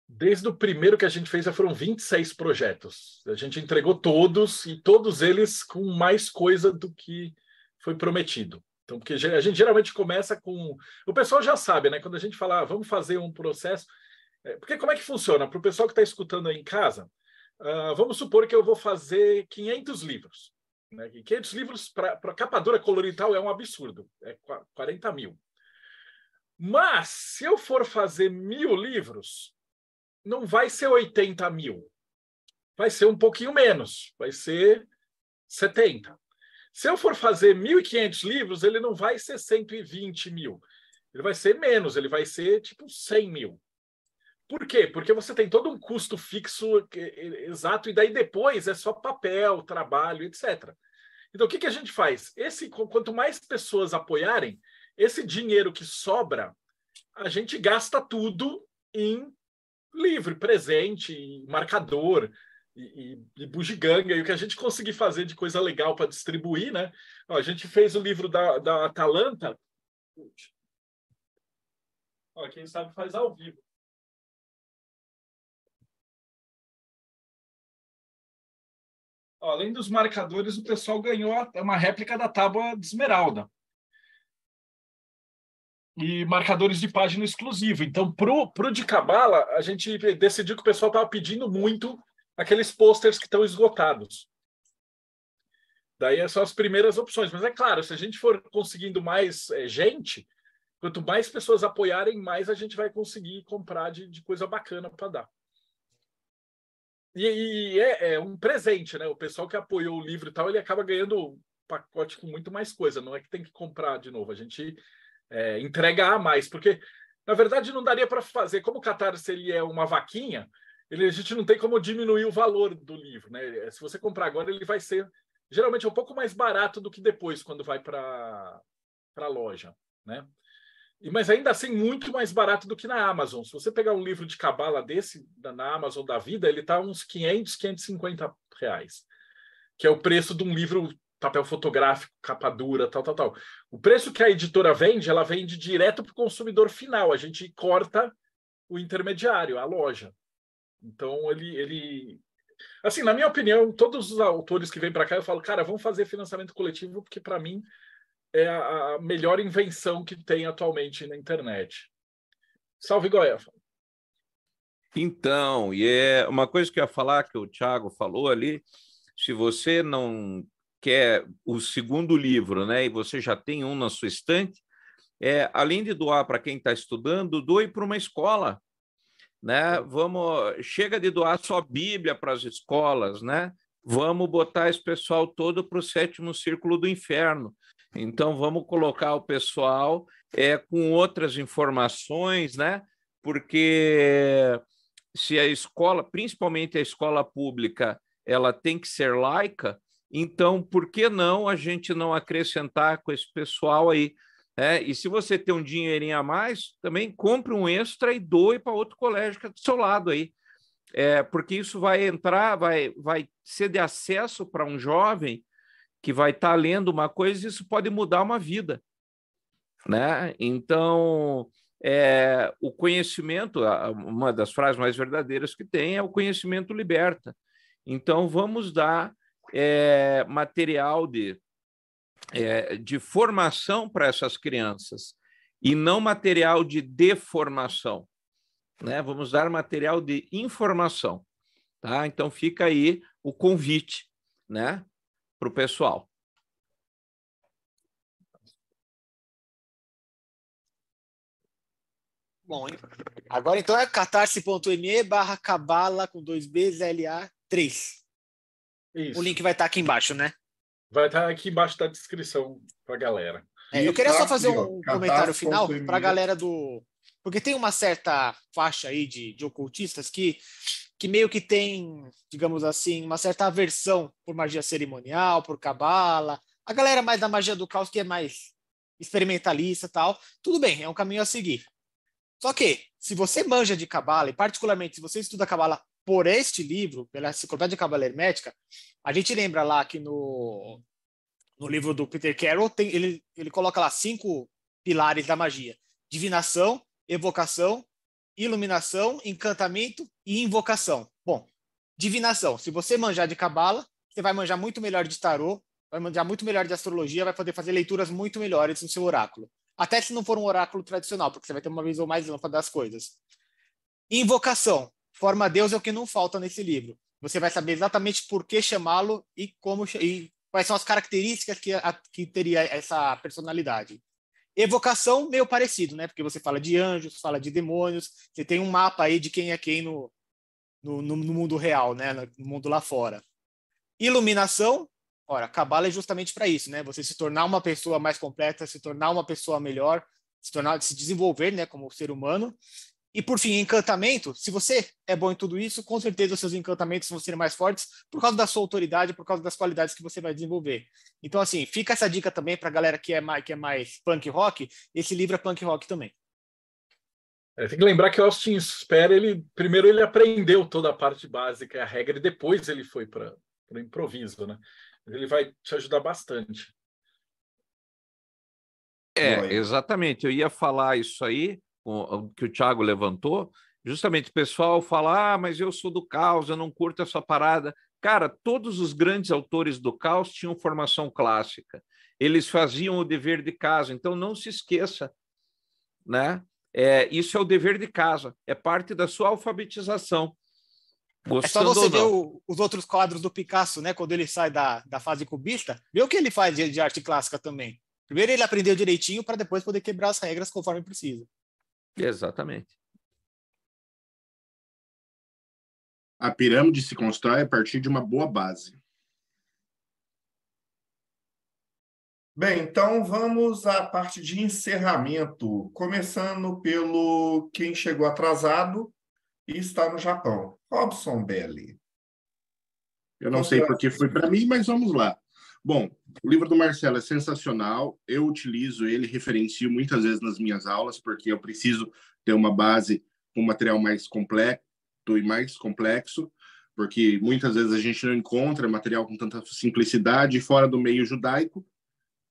Desde o primeiro que a gente fez, já foram 26 projetos. A gente entregou todos e todos eles com mais coisa do que foi prometido. Então, porque a gente geralmente começa com. O pessoal já sabe, né? Quando a gente fala, ah, vamos fazer um processo. É, porque como é que funciona? Para o pessoal que está escutando aí em casa, uh, vamos supor que eu vou fazer 500 livros. Né? 500 livros para a capa dura colorital é um absurdo, é 40 mil. Mas, se eu for fazer mil livros, não vai ser 80 mil, vai ser um pouquinho menos, vai ser 70. Se eu for fazer 1.500 livros, ele não vai ser 120 mil. Ele vai ser menos, ele vai ser tipo 100 mil. Por quê? Porque você tem todo um custo fixo exato, e daí depois é só papel, trabalho, etc. Então, o que, que a gente faz? Esse, quanto mais pessoas apoiarem, esse dinheiro que sobra, a gente gasta tudo em livro, presente, marcador, e, e, e bugiganga, e o que a gente conseguir fazer de coisa legal para distribuir, né? Ó, a gente fez o livro da, da Atalanta. Ó, quem sabe faz ao vivo. Ó, além dos marcadores, o pessoal ganhou uma réplica da tábua de esmeralda e marcadores de página exclusivo. Então, pro, pro de cabala, a gente decidiu que o pessoal estava pedindo muito aqueles posters que estão esgotados. Daí é são as primeiras opções. Mas é claro, se a gente for conseguindo mais é, gente, quanto mais pessoas apoiarem, mais a gente vai conseguir comprar de, de coisa bacana para dar. E, e é, é, um presente, né? O pessoal que apoiou o livro e tal, ele acaba ganhando um pacote com muito mais coisa. Não é que tem que comprar de novo, a gente é, entrega a mais, porque na verdade não daria para fazer. Como o Catarse ele é uma vaquinha, ele, a gente não tem como diminuir o valor do livro, né? É, se você comprar agora, ele vai ser geralmente um pouco mais barato do que depois quando vai para para loja, né? E, mas ainda assim muito mais barato do que na Amazon. Se você pegar um livro de cabala desse na Amazon da vida, ele tá uns 500, 550 reais, que é o preço de um livro papel fotográfico, capa dura, tal, tal, tal. O preço que a editora vende, ela vende direto para o consumidor final. A gente corta o intermediário, a loja. Então ele, ele assim, na minha opinião, todos os autores que vêm para cá eu falo, cara, vamos fazer financiamento coletivo porque para mim é a melhor invenção que tem atualmente na internet. Salve Goiás. Então, e é uma coisa que eu ia falar que o Thiago falou ali, se você não quer o segundo livro, né, e você já tem um na sua estante, é, além de doar para quem está estudando, doe para uma escola né? É. Vamos, chega de doar só Bíblia para as escolas, né? Vamos botar esse pessoal todo para o sétimo círculo do inferno. Então vamos colocar o pessoal é, com outras informações, né? Porque se a escola, principalmente a escola pública, ela tem que ser laica, então por que não a gente não acrescentar com esse pessoal aí? É, e se você tem um dinheirinho a mais, também compre um extra e doe para outro colégio que é do seu lado aí. É, porque isso vai entrar, vai, vai ser de acesso para um jovem que vai estar tá lendo uma coisa e isso pode mudar uma vida. Né? Então, é, o conhecimento, uma das frases mais verdadeiras que tem é o conhecimento liberta. Então, vamos dar é, material de é, de formação para essas crianças e não material de deformação. Né? Vamos dar material de informação. Tá? Então fica aí o convite né? para o pessoal. Bom, agora então é catarse.me barra cabala com dois Bs LA 3. Isso. O link vai estar aqui embaixo, né? Vai estar tá aqui embaixo da descrição para galera. É, eu queria só fazer um comentário final para a galera do. Porque tem uma certa faixa aí de, de ocultistas que, que meio que tem, digamos assim, uma certa aversão por magia cerimonial, por cabala. A galera mais da magia do caos que é mais experimentalista tal. Tudo bem, é um caminho a seguir. Só que, se você manja de cabala, e particularmente se você estuda cabala por este livro, pela Enciclopédia Cabala Hermética, a gente lembra lá que no, no livro do Peter Carroll, tem, ele, ele coloca lá cinco pilares da magia: divinação, evocação, iluminação, encantamento e invocação. Bom, divinação. Se você manjar de cabala, você vai manjar muito melhor de tarô, vai manjar muito melhor de astrologia, vai poder fazer leituras muito melhores no seu oráculo. Até se não for um oráculo tradicional, porque você vai ter uma visão mais ampla das coisas. Invocação. Forma Deus é o que não falta nesse livro. Você vai saber exatamente por que chamá-lo e como e quais são as características que, a, que teria essa personalidade. Evocação, meio parecido, né? Porque você fala de anjos, fala de demônios, você tem um mapa aí de quem é quem no, no, no mundo real, né? No mundo lá fora. Iluminação, ora, cabala é justamente para isso, né? Você se tornar uma pessoa mais completa, se tornar uma pessoa melhor, se tornar, se desenvolver, né? Como ser humano. E por fim, encantamento. Se você é bom em tudo isso, com certeza os seus encantamentos vão ser mais fortes por causa da sua autoridade, por causa das qualidades que você vai desenvolver. Então, assim, fica essa dica também para a galera que é, mais, que é mais punk rock. Esse livro é punk rock também. É, tem que lembrar que o Austin Spera, ele primeiro ele aprendeu toda a parte básica, a regra, e depois ele foi para o improviso, né? Ele vai te ajudar bastante. É, exatamente. Eu ia falar isso aí que o Thiago levantou, justamente o pessoal fala: ah, mas eu sou do caos, eu não curto essa parada. Cara, todos os grandes autores do caos tinham formação clássica. Eles faziam o dever de casa. Então, não se esqueça, né? É, isso é o dever de casa. É parte da sua alfabetização. Gostando é só você ver o, os outros quadros do Picasso, né? Quando ele sai da, da fase cubista, vê o que ele faz de, de arte clássica também. Primeiro ele aprendeu direitinho para depois poder quebrar as regras conforme precisa. Exatamente. A pirâmide se constrói a partir de uma boa base. Bem, então vamos à parte de encerramento, começando pelo quem chegou atrasado e está no Japão, Robson Belli. Eu não sei porque foi para mim, mas vamos lá. Bom, o livro do Marcelo é sensacional. Eu utilizo ele, referencio muitas vezes nas minhas aulas, porque eu preciso ter uma base com um material mais completo e mais complexo, porque muitas vezes a gente não encontra material com tanta simplicidade fora do meio judaico.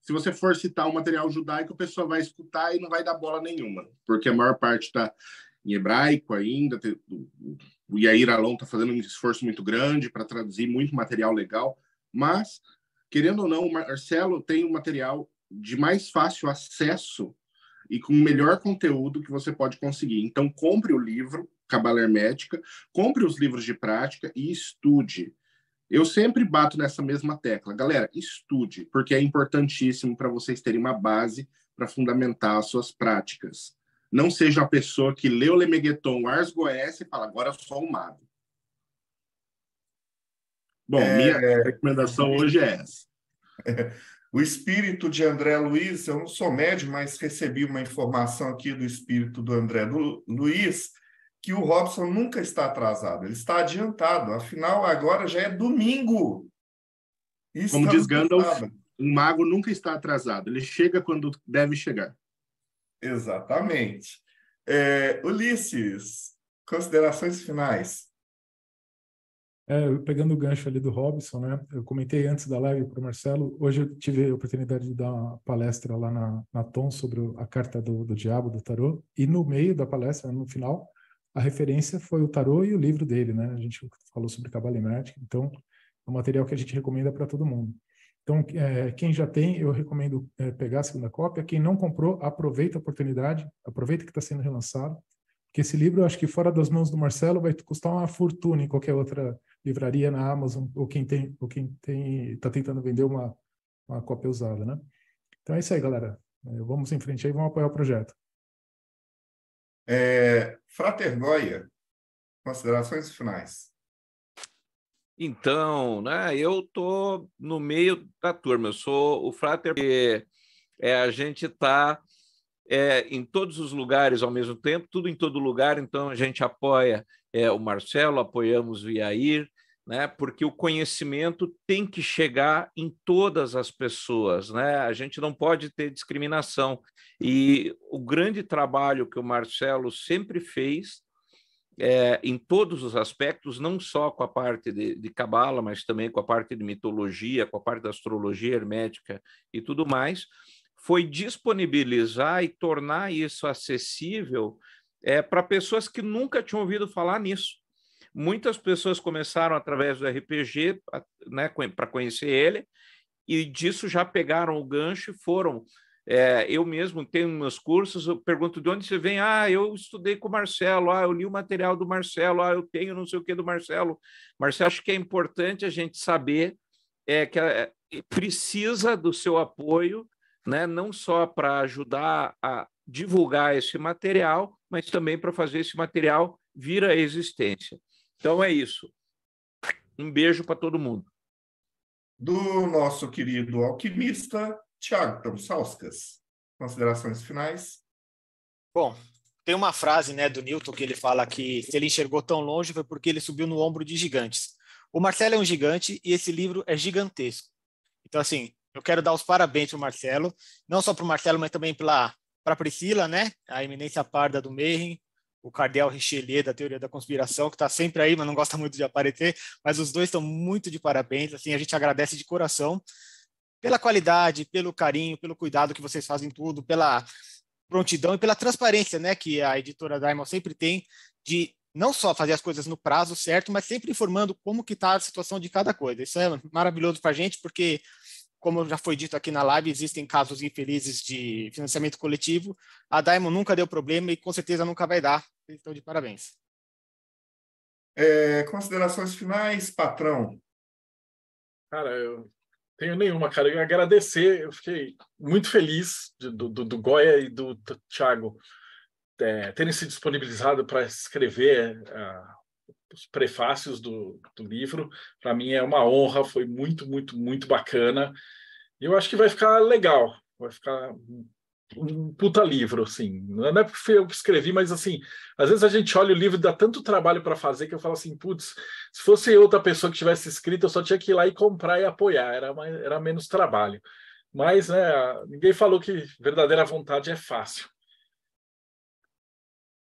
Se você for citar um material judaico, a pessoa vai escutar e não vai dar bola nenhuma, porque a maior parte está em hebraico ainda. O Yair Alon está fazendo um esforço muito grande para traduzir muito material legal, mas querendo ou não, o Marcelo tem um material de mais fácil acesso e com melhor conteúdo que você pode conseguir. Então, compre o livro Cabala Hermética, compre os livros de prática e estude. Eu sempre bato nessa mesma tecla. Galera, estude, porque é importantíssimo para vocês terem uma base para fundamentar as suas práticas. Não seja a pessoa que leu Lemegueton, Ars Goethe e fala, agora eu sou um mago. Bom, é... minha recomendação hoje é essa. O espírito de André Luiz, eu não sou médio, mas recebi uma informação aqui do espírito do André Lu, Luiz, que o Robson nunca está atrasado, ele está adiantado. Afinal, agora já é domingo. Estamos Como diz Gandalf, um mago nunca está atrasado, ele chega quando deve chegar. Exatamente. É, Ulisses, considerações finais. É, pegando o gancho ali do Robson, né? Eu comentei antes da live para o Marcelo. Hoje eu tive a oportunidade de dar uma palestra lá na, na Tom sobre a carta do, do Diabo, do Tarô. E no meio da palestra, no final, a referência foi o Tarô e o livro dele, né? A gente falou sobre Cabalimérica. Então, é um material que a gente recomenda para todo mundo. Então, é, quem já tem, eu recomendo é, pegar a segunda cópia. Quem não comprou, aproveita a oportunidade, aproveita que está sendo relançado. Porque esse livro, eu acho que fora das mãos do Marcelo, vai custar uma fortuna em qualquer outra livraria na Amazon ou quem tem ou quem tem está tentando vender uma, uma cópia usada, né? Então é isso aí, galera. É, vamos em frente aí, vamos apoiar o projeto. É, Fraternóia, considerações finais. Então, né, eu tô no meio da turma, eu sou o frater, porque é, a gente está é, em todos os lugares ao mesmo tempo, tudo em todo lugar, então a gente apoia é, o Marcelo, apoiamos o Iair, né? Porque o conhecimento tem que chegar em todas as pessoas, né? A gente não pode ter discriminação. E o grande trabalho que o Marcelo sempre fez é, em todos os aspectos, não só com a parte de cabala, mas também com a parte de mitologia, com a parte da astrologia hermética e tudo mais, foi disponibilizar e tornar isso acessível é, para pessoas que nunca tinham ouvido falar nisso. Muitas pessoas começaram através do RPG né, para conhecer ele, e disso já pegaram o gancho e foram. É, eu mesmo tenho meus cursos, eu pergunto de onde você vem. Ah, eu estudei com o Marcelo, ah, eu li o material do Marcelo, ah, eu tenho não sei o que do Marcelo. Marcelo, acho que é importante a gente saber é, que é, precisa do seu apoio, né, não só para ajudar a divulgar esse material, mas também para fazer esse material vir à existência. Então é isso. Um beijo para todo mundo. Do nosso querido alquimista, Tiago Tomsauskas. Considerações finais? Bom, tem uma frase né, do Newton que ele fala que se ele enxergou tão longe foi porque ele subiu no ombro de gigantes. O Marcelo é um gigante e esse livro é gigantesco. Então, assim, eu quero dar os parabéns para o Marcelo, não só para o Marcelo, mas também pela para Priscila, né? A eminência parda do Meirin, o Cardel Richelieu da teoria da conspiração, que está sempre aí, mas não gosta muito de aparecer, mas os dois estão muito de parabéns, assim, a gente agradece de coração pela qualidade, pelo carinho, pelo cuidado que vocês fazem tudo, pela prontidão e pela transparência, né, que a editora Diamond sempre tem de não só fazer as coisas no prazo certo, mas sempre informando como que está a situação de cada coisa. Isso é maravilhoso para a gente, porque como já foi dito aqui na live, existem casos infelizes de financiamento coletivo. A Daimon nunca deu problema e com certeza nunca vai dar. Então, de parabéns. É, considerações finais, patrão? Cara, eu tenho nenhuma, cara. Eu agradecer, eu fiquei muito feliz de, do, do, do Goya e do, do Thiago é, terem se disponibilizado para escrever é, os prefácios do, do livro. Para mim é uma honra, foi muito, muito, muito bacana. E eu acho que vai ficar legal, vai ficar um puta livro, assim. Não é, é porque eu escrevi, mas assim, às vezes a gente olha o livro e dá tanto trabalho para fazer que eu falo assim, putz, se fosse outra pessoa que tivesse escrito, eu só tinha que ir lá e comprar e apoiar, era, mais, era menos trabalho. Mas né, ninguém falou que verdadeira vontade é fácil.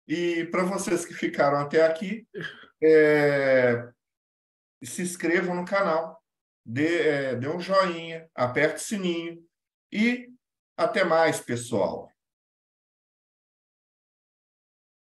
E para vocês que ficaram até aqui, é, se inscrevam no canal, dê, é, dê um joinha, aperte o sininho e até mais, pessoal.